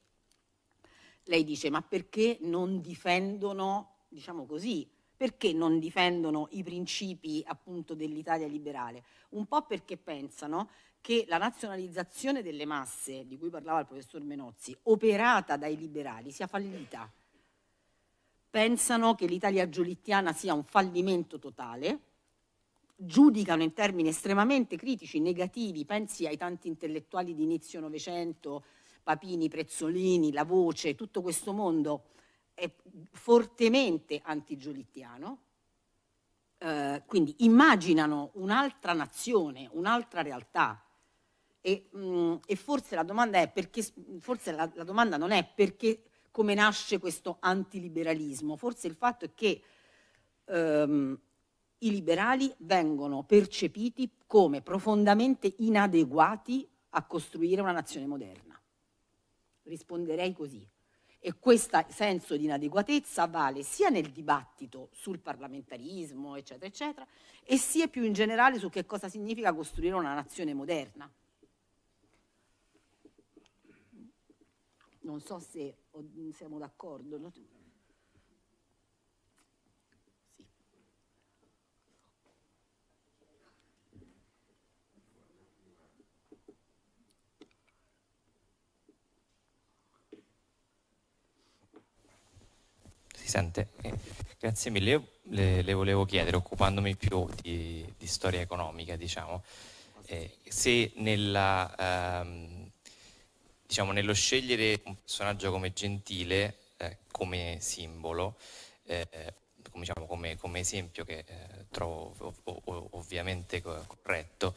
lei dice, ma perché non difendono, diciamo così, perché non difendono i principi appunto dell'Italia liberale? Un po' perché pensano che la nazionalizzazione delle masse, di cui parlava il professor Menozzi, operata dai liberali, sia fallita. Pensano che l'Italia giolittiana sia un fallimento totale, giudicano in termini estremamente critici, negativi, pensi ai tanti intellettuali di inizio Novecento, Papini, Prezzolini, La Voce, tutto questo mondo è fortemente antigiolittiano, eh, quindi immaginano un'altra nazione, un'altra realtà, e, mh, mm, e forse, la è perché, forse la, la domanda non è perché come nasce questo antiliberalismo, forse il fatto è che ehm, i liberali vengono percepiti come profondamente inadeguati a costruire una nazione moderna. Risponderei così. E questo senso di inadeguatezza vale sia nel dibattito sul parlamentarismo, eccetera, eccetera, e sia più in generale su che cosa significa costruire una nazione moderna. non so se mm, siamo d'accordo. No? Sì. Si sente. Eh, grazie mille. Io le, le volevo chiedere, occupandomi più di, di storia economica, diciamo, eh, se nella... Um, diciamo, nello scegliere un personaggio come Gentile, eh, come simbolo, eh, come, diciamo, come, come, esempio che eh, trovo ov- ov- ovviamente co- corretto,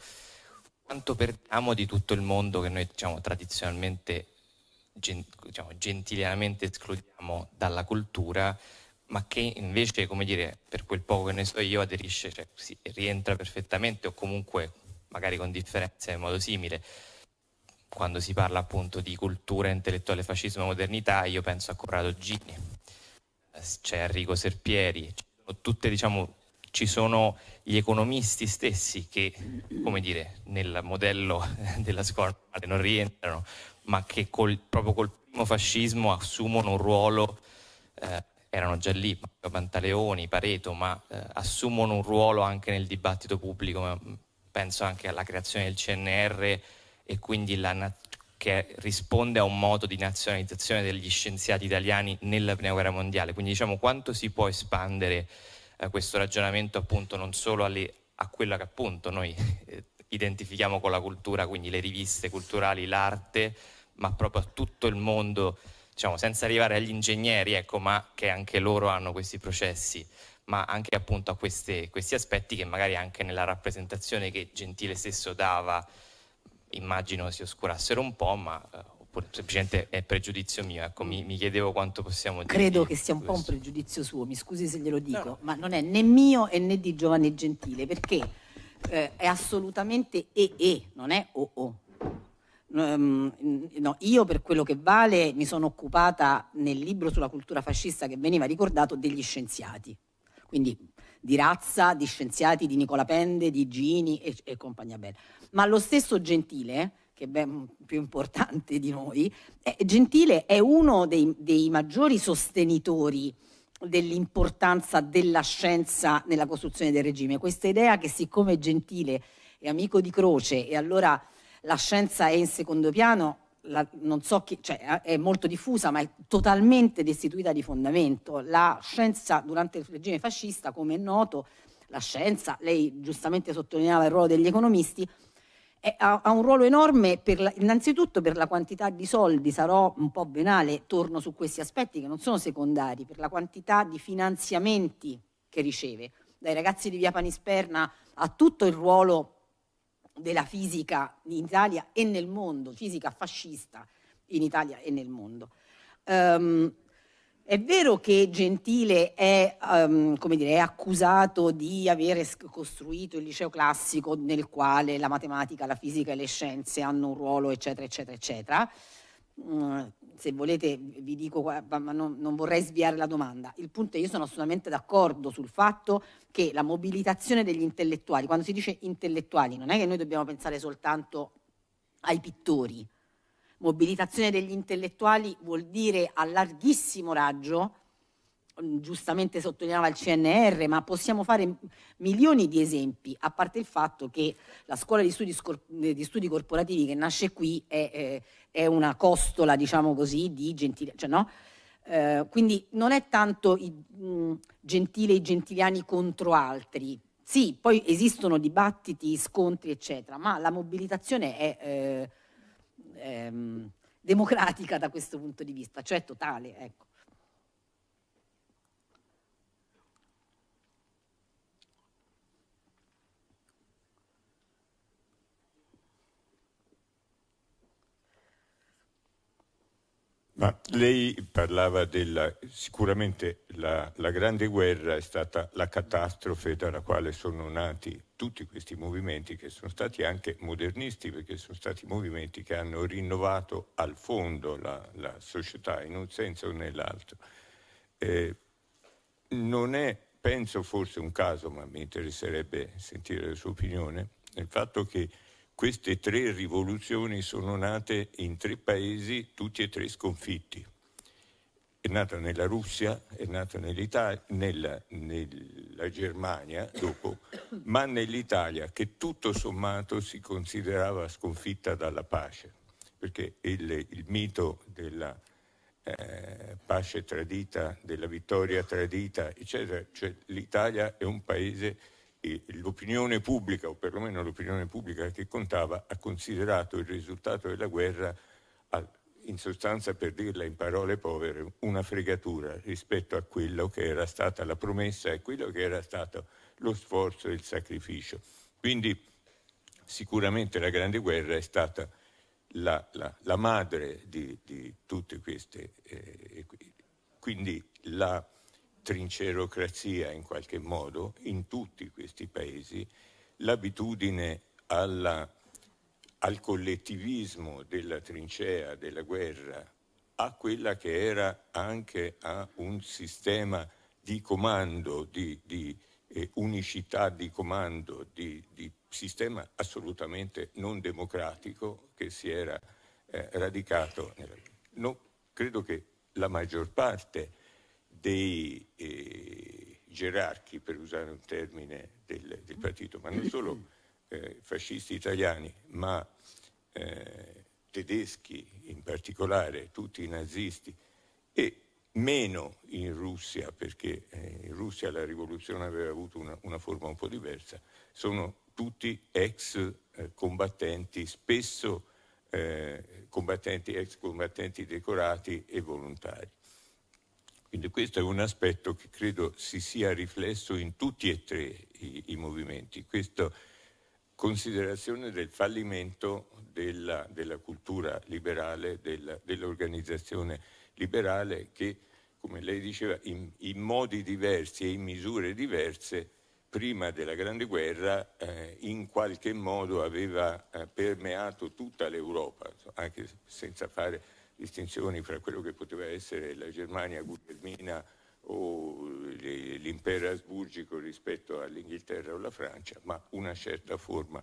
quanto perdiamo di tutto il mondo che noi diciamo, tradizionalmente, gen- diciamo, gentilemente escludiamo dalla cultura, ma che invece, come dire, per quel poco che ne so io, aderisce, cioè, si, rientra perfettamente o comunque magari con differenze in modo simile quando si parla appunto di cultura intellettuale, fascismo e modernità, io penso a Corrado Gini, c'è Enrico Serpieri, tutte, diciamo, ci sono gli economisti stessi che, come dire, nel modello della scuola non rientrano, ma che col, proprio col primo fascismo assumono un ruolo, eh, erano già lì, Pantaleoni, Pareto, ma eh, assumono un ruolo anche nel dibattito pubblico, mm, penso anche alla creazione del CNR, e quindi la, che risponde a un modo di nazionalizzazione degli scienziati italiani nella prima guerra mondiale. Quindi diciamo quanto si può espandere eh, questo ragionamento appunto non solo alle, a quella che appunto noi eh, identifichiamo con la cultura, quindi le riviste culturali, l'arte, ma proprio a tutto il mondo, diciamo senza arrivare agli ingegneri, ecco, ma che anche loro hanno questi processi ma anche appunto a queste, questi aspetti che magari anche nella rappresentazione che Gentile stesso dava immagino si oscurassero un po', ma eh, oppure semplicemente è pregiudizio mio, ecco, mi, mi chiedevo quanto possiamo dire. Credo che sia un questo. po' un pregiudizio suo, mi scusi se glielo dico, no. ma non è né mio e né di Giovanni Gentile, perché eh, è assolutamente e e, non è o. Ehm, no, io per quello che vale mi sono occupata nel libro sulla cultura fascista che veniva ricordato degli scienziati, quindi di razza, di scienziati, di Nicola Pende, di Gini e, e compagnia bella ma lo stesso Gentile, che è ben più importante di noi, eh, Gentile è uno dei, dei maggiori sostenitori dell'importanza della scienza nella costruzione del regime. Questa idea che siccome Gentile è amico di Croce e allora la scienza è in secondo piano, la, non so chi, cioè, eh, è molto diffusa, ma è totalmente destituita di fondamento. La scienza durante il regime fascista, come è noto, la scienza, lei giustamente sottolineava il ruolo degli economisti, ha, ha, un ruolo enorme per la, innanzitutto per la quantità di soldi, sarò un po' venale, torno su questi aspetti che non sono secondari, per la quantità di finanziamenti che riceve, dai ragazzi di Via Panisperna a tutto il ruolo della fisica in Italia e nel mondo, fisica fascista in Italia e nel mondo. Um, è vero che Gentile è, um, dire, è, accusato di avere costruito il liceo classico nel quale la matematica, la fisica e le scienze hanno un ruolo, eccetera, eccetera, eccetera. Um, se volete vi dico, ma non, non, vorrei sviare la domanda. Il punto è che io sono assolutamente d'accordo sul fatto che la mobilitazione degli intellettuali, quando si dice intellettuali, non è che noi dobbiamo pensare soltanto ai pittori, Mobilitazione degli intellettuali vuol dire a larghissimo raggio, mm, giustamente sottolineava il CNR, ma possiamo fare milioni di esempi, a parte il fatto che la scuola di studi, eh, di studi corporativi che nasce qui è, è, eh, è, una costola, diciamo così, di gentile. cioè, no? eh, quindi non è tanto i, mh, mm, gentile i gentiliani contro altri. Sì, poi esistono dibattiti, scontri, eccetera, ma la mobilitazione è eh, ehm, democratica da questo punto di vista, cioè totale. Ecco. Ma lei parlava della, sicuramente la, la, grande guerra è stata la catastrofe dalla quale sono nati tutti questi movimenti che sono stati anche modernisti, perché sono stati movimenti che hanno rinnovato al fondo la, la società in un senso o nell'altro. Eh, non è, penso forse un caso, ma mi interesserebbe sentire la sua opinione, il fatto che queste tre rivoluzioni sono nate in tre paesi, tutti e tre sconfitti. È nata nella Russia, è nata nella, nella Germania dopo, ma nell'Italia che tutto sommato si considerava sconfitta dalla pace, perché il, il mito della eh, pace tradita, della vittoria tradita, eccetera, cioè l'Italia è un paese l'opinione pubblica, o perlomeno l'opinione pubblica che contava, ha considerato il risultato della guerra, in sostanza per dirla in parole povere, una fregatura rispetto a quello che era stata la promessa e quello che era stato lo sforzo e il sacrificio. Quindi sicuramente la Grande Guerra è stata la, la, la madre di, di, tutte queste. Eh, quindi la trincerocrazia in qualche modo in tutti questi paesi, l'abitudine alla, al collettivismo della trincea, della guerra, a quella che era anche a un sistema di comando, di, di eh, unicità di comando, di, di, sistema assolutamente non democratico che si era eh, radicato. No, credo che la maggior parte dei eh, gerarchi, per usare un termine del, del partito, ma non solo eh, fascisti italiani, ma eh, tedeschi in particolare, tutti i nazisti, e meno in Russia, perché eh, in Russia la rivoluzione aveva avuto una, una forma un po' diversa, sono tutti ex eh, combattenti, spesso eh, combattenti, ex combattenti decorati e volontari. Quindi questo è un aspetto che credo si sia riflesso in tutti e tre i, i movimenti, questa considerazione del fallimento della, della cultura liberale, della, dell'organizzazione liberale che, come lei diceva, in, in, modi diversi e in misure diverse, prima della Grande Guerra eh, in qualche modo aveva eh, permeato tutta l'Europa, anche senza fare distinzioni fra quello che poteva essere la Germania guglielmina o l'impero asburgico rispetto all'Inghilterra o la Francia, ma una certa forma.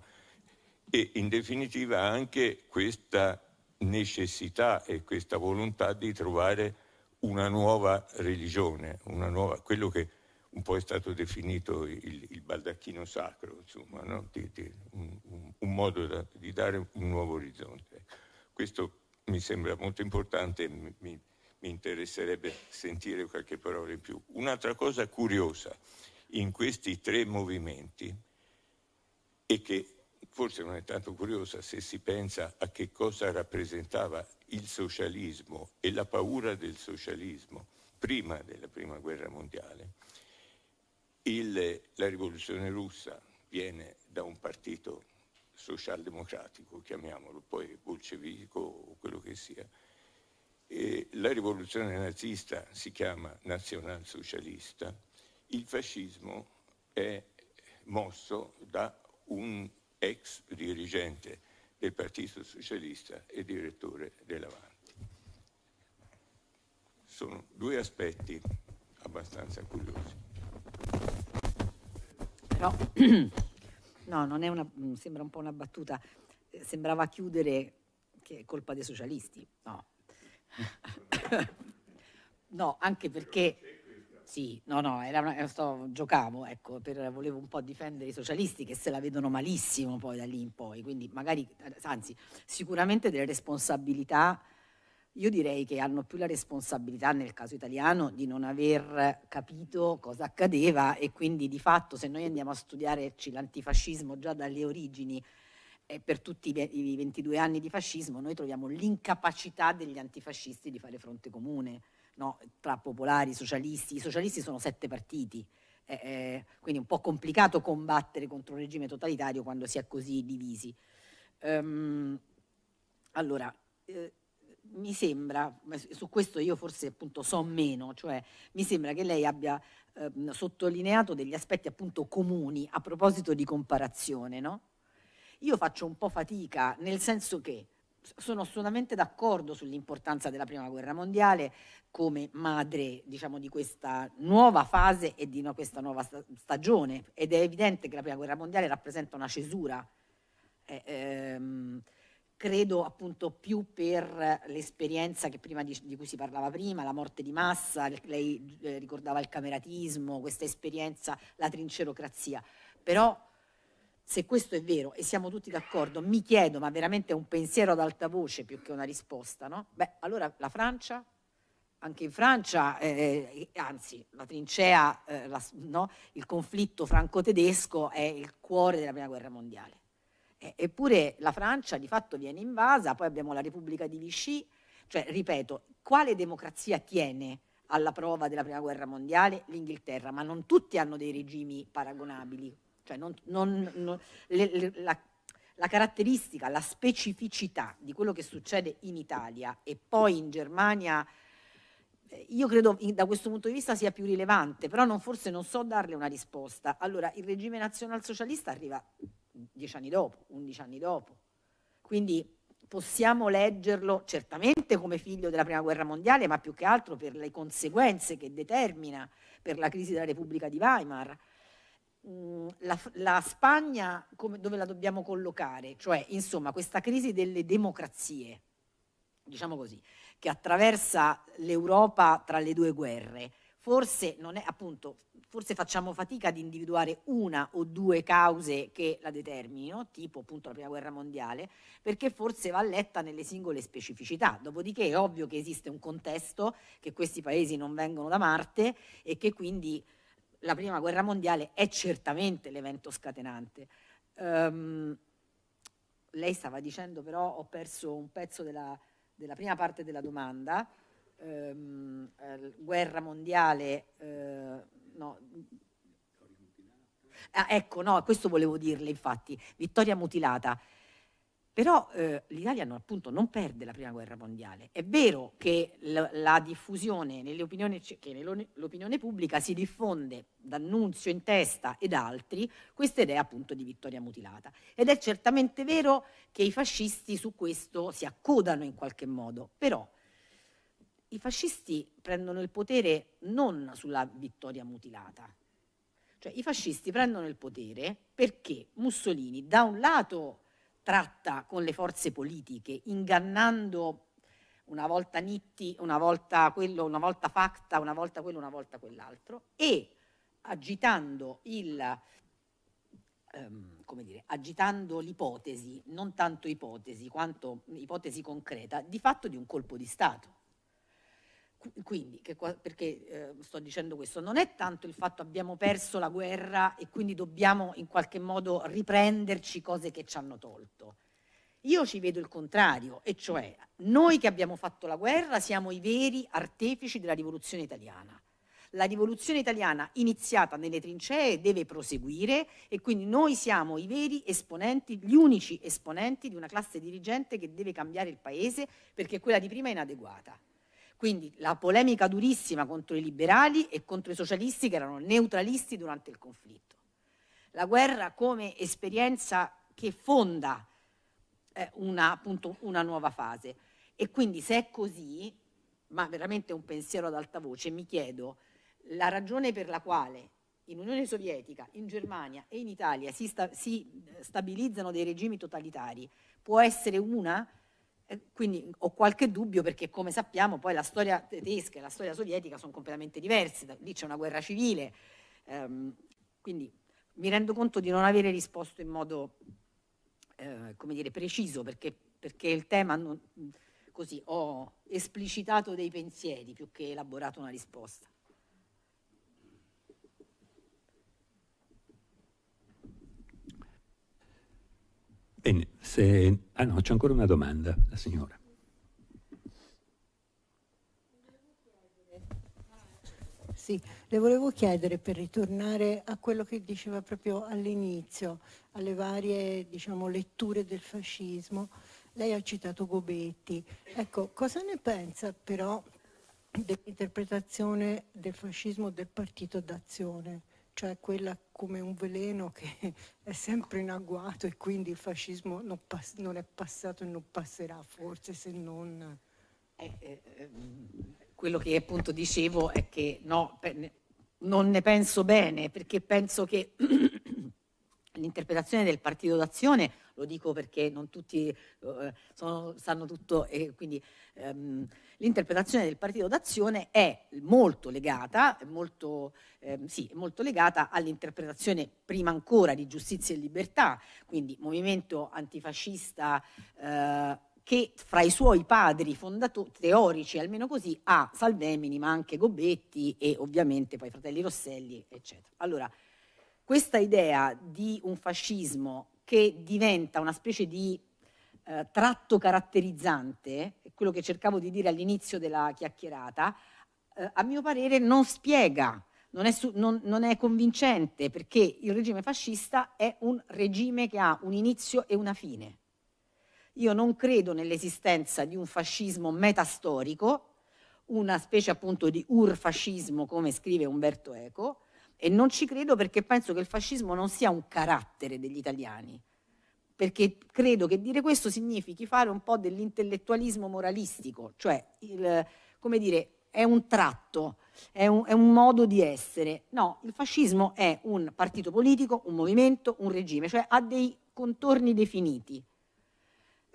E in definitiva anche questa necessità e questa volontà di trovare una nuova religione, una nuova, quello che un po' è stato definito il, il baldacchino sacro, insomma, no? di, di, un, un, modo da, di dare un nuovo orizzonte. Questo mi sembra molto importante e mi, mi, interesserebbe sentire qualche parola in più. Un'altra cosa curiosa in questi tre movimenti è che forse non è tanto curiosa se si pensa a che cosa rappresentava il socialismo e la paura del socialismo prima della Prima Guerra Mondiale, il, la rivoluzione russa viene da un partito socialdemocratico, chiamiamolo poi bolscevico o quello che sia. E la rivoluzione nazista si chiama nazionalsocialista, il fascismo è mosso da un ex dirigente del Partito Socialista e direttore dell'Avanti. Sono due aspetti abbastanza curiosi. No. No, non è una, mm, sembra un po' una battuta. Eh, sembrava chiudere che è colpa dei socialisti. No. no, anche perché... Sì, no, no, era una, sto, giocavo, ecco, per, volevo un po' difendere i socialisti che se la vedono malissimo poi da lì in poi, quindi magari, anzi, sicuramente delle responsabilità io direi che hanno più la responsabilità nel caso italiano di non aver capito cosa accadeva e quindi di fatto se noi andiamo a studiarci l'antifascismo già dalle origini e eh, per tutti i 22 anni di fascismo noi troviamo l'incapacità degli antifascisti di fare fronte comune no? tra popolari, socialisti. I socialisti sono sette partiti, eh, eh, quindi è un po' complicato combattere contro un regime totalitario quando si è così divisi. Um, allora, eh, mi sembra, su questo io forse appunto so meno, cioè mi sembra che lei abbia eh, sottolineato degli aspetti appunto comuni a proposito di comparazione, no? Io faccio un po' fatica, nel senso che sono assolutamente d'accordo sull'importanza della prima guerra mondiale come madre diciamo, di questa nuova fase e di una, questa nuova stagione ed è evidente che la prima guerra mondiale rappresenta una cesura. Eh, ehm, credo appunto più per l'esperienza di, di, cui si parlava prima, la morte di massa, lei eh, ricordava il cameratismo, questa esperienza, la trincerocrazia, però se questo è vero e siamo tutti d'accordo, mi chiedo, ma veramente è un pensiero ad alta voce più che una risposta, no? Beh, allora la Francia, anche in Francia, eh, eh anzi la trincea, eh, la, no? il conflitto franco-tedesco è il cuore della prima guerra mondiale eppure la Francia di fatto viene invasa, poi abbiamo la Repubblica di Vichy, cioè ripeto, quale democrazia tiene alla prova della Prima Guerra Mondiale l'Inghilterra? Ma non tutti hanno dei regimi paragonabili, cioè non, non, non, le, le, la, la caratteristica, la specificità di quello che succede in Italia e poi in Germania eh, io credo da questo punto di vista sia più rilevante, però non, forse non so darle una risposta. Allora, il regime nazionalsocialista arriva dieci anni dopo, undici anni dopo. Quindi possiamo leggerlo certamente come figlio della Prima Guerra Mondiale, ma più che altro per le conseguenze che determina per la crisi della Repubblica di Weimar. Mm, la, la Spagna come, dove la dobbiamo collocare? Cioè, insomma, questa crisi delle democrazie, diciamo così, che attraversa l'Europa tra le due guerre, forse non è appunto forse facciamo fatica ad individuare una o due cause che la determinino, tipo appunto la prima guerra mondiale, perché forse va letta nelle singole specificità. Dopodiché è ovvio che esiste un contesto, che questi paesi non vengono da Marte e che quindi la prima guerra mondiale è certamente l'evento scatenante. Um, lei stava dicendo però, ho perso un pezzo della, della prima parte della domanda. Ehm, eh, guerra mondiale, eh, no. Ah, ecco, no, questo volevo dirle infatti, vittoria mutilata. Però eh, l'Italia no, appunto non perde la prima guerra mondiale. È vero che la, la diffusione cioè, che nell'opinione pubblica si diffonde d'annunzio in testa ed altri questa idea appunto di vittoria mutilata. Ed è certamente vero che i fascisti su questo si accodano in qualche modo, però i fascisti prendono il potere non sulla vittoria mutilata. Cioè i fascisti prendono il potere perché Mussolini da un lato tratta con le forze politiche, ingannando una volta Nitti, una volta quello, una volta Facta, una volta quello, una volta quell'altro, e agitando, il, ehm, dire, agitando l'ipotesi, non tanto ipotesi, quanto ipotesi concreta, di fatto di un colpo di Stato quindi, che, perché eh, sto dicendo questo, non è tanto il fatto che abbiamo perso la guerra e quindi dobbiamo in qualche modo riprenderci cose che ci hanno tolto. Io ci vedo il contrario, e cioè noi che abbiamo fatto la guerra siamo i veri artefici della rivoluzione italiana. La rivoluzione italiana iniziata nelle trincee deve proseguire e quindi noi siamo i veri esponenti, gli unici esponenti di una classe dirigente che deve cambiare il paese perché quella di prima è inadeguata. Quindi la polemica durissima contro i liberali e contro i socialisti che erano neutralisti durante il conflitto. La guerra come esperienza che fonda eh, una, appunto, una nuova fase. E quindi se è così, ma veramente un pensiero ad alta voce, mi chiedo la ragione per la quale in Unione Sovietica, in Germania e in Italia si, sta, si stabilizzano dei regimi totalitari può essere una quindi ho qualche dubbio perché come sappiamo poi la storia tedesca e la storia sovietica sono completamente diverse, lì c'è una guerra civile, ehm, quindi mi rendo conto di non avere risposto in modo eh, come dire, preciso perché, perché il tema non, così ho esplicitato dei pensieri più che elaborato una risposta. Bene, se... Ah no, c'è ancora una domanda, la signora. Sì, le volevo chiedere per ritornare a quello che diceva proprio all'inizio, alle varie diciamo, letture del fascismo. Lei ha citato Gobetti. Ecco, cosa ne pensa però dell'interpretazione del fascismo del partito d'azione? cioè quella come un veleno che è sempre in agguato e quindi il fascismo non, pass- non è passato e non passerà forse se non... Eh, eh, eh quello che appunto dicevo è che no, pe- non ne penso bene perché penso che l'interpretazione del partito d'azione, lo dico perché non tutti eh, sono, sanno tutto, e quindi ehm, l'interpretazione del partito d'azione è molto legata, molto, ehm, sì, molto legata all'interpretazione prima ancora di giustizia e libertà, quindi movimento antifascista. Eh, che fra i suoi padri fondatori, teorici almeno così, ha Salvemini, ma anche Gobetti e ovviamente poi fratelli Rosselli, eccetera. Allora, questa idea di un fascismo che diventa una specie di eh, tratto caratterizzante, quello che cercavo di dire all'inizio della chiacchierata, eh, a mio parere non spiega, non è, su, non, non è convincente perché il regime fascista è un regime che ha un inizio e una fine. Io non credo nell'esistenza di un fascismo metastorico, una specie appunto di urfascismo come scrive Umberto Eco, e non ci credo perché penso che il fascismo non sia un carattere degli italiani, perché credo che dire questo significhi fare un po' dell'intellettualismo moralistico, cioè il, come dire, è un tratto, è un, è un, modo di essere. No, il fascismo è un partito politico, un movimento, un regime, cioè ha dei contorni definiti.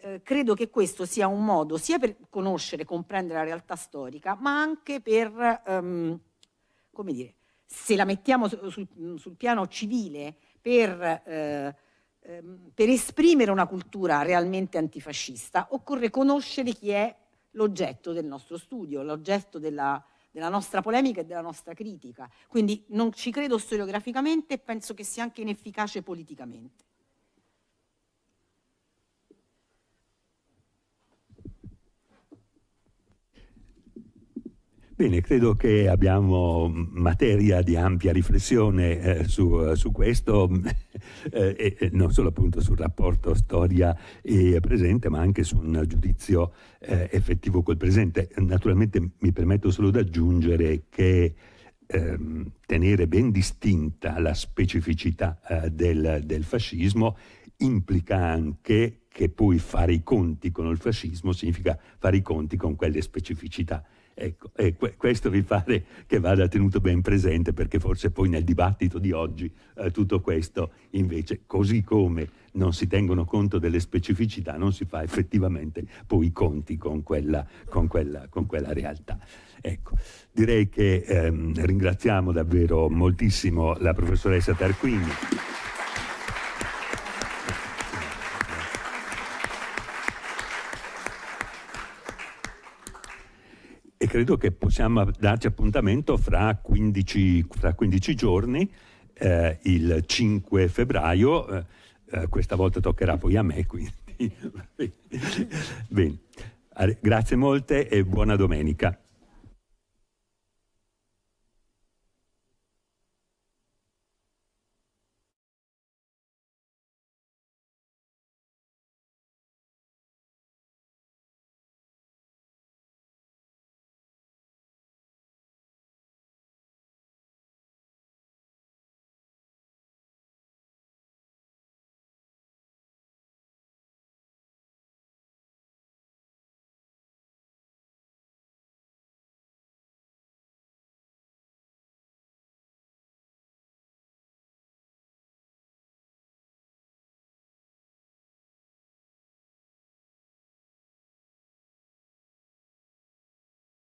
Eh, credo che questo sia un modo sia per conoscere, comprendere la realtà storica, ma anche per, ehm, come dire, se la mettiamo sul, sul piano civile per, eh, ehm, per esprimere una cultura realmente antifascista, occorre conoscere chi è l'oggetto del nostro studio, l'oggetto della, della nostra polemica e della nostra critica. Quindi non ci credo storiograficamente e penso che sia anche inefficace politicamente. Bene, credo che abbiamo materia di ampia riflessione eh, su, su, questo, eh, e non solo appunto sul rapporto storia e presente, ma anche su un giudizio eh, effettivo col presente. Naturalmente mi permetto solo di aggiungere che ehm, tenere ben distinta la specificità eh, del, del fascismo implica anche che poi fare i conti con il fascismo significa fare i conti con quelle specificità Ecco, e questo mi pare che vada tenuto ben presente perché forse poi nel dibattito di oggi eh, tutto questo invece, così come non si tengono conto delle specificità, non si fa effettivamente poi i conti con quella, con quella, con quella realtà. Ecco, direi che ehm, ringraziamo davvero moltissimo la professoressa Tarquini. e credo che possiamo darci appuntamento fra 15, fra 15 giorni, eh, il 5 febbraio, eh, eh, questa volta toccherà poi a me, quindi... Bene, grazie molte e buona domenica.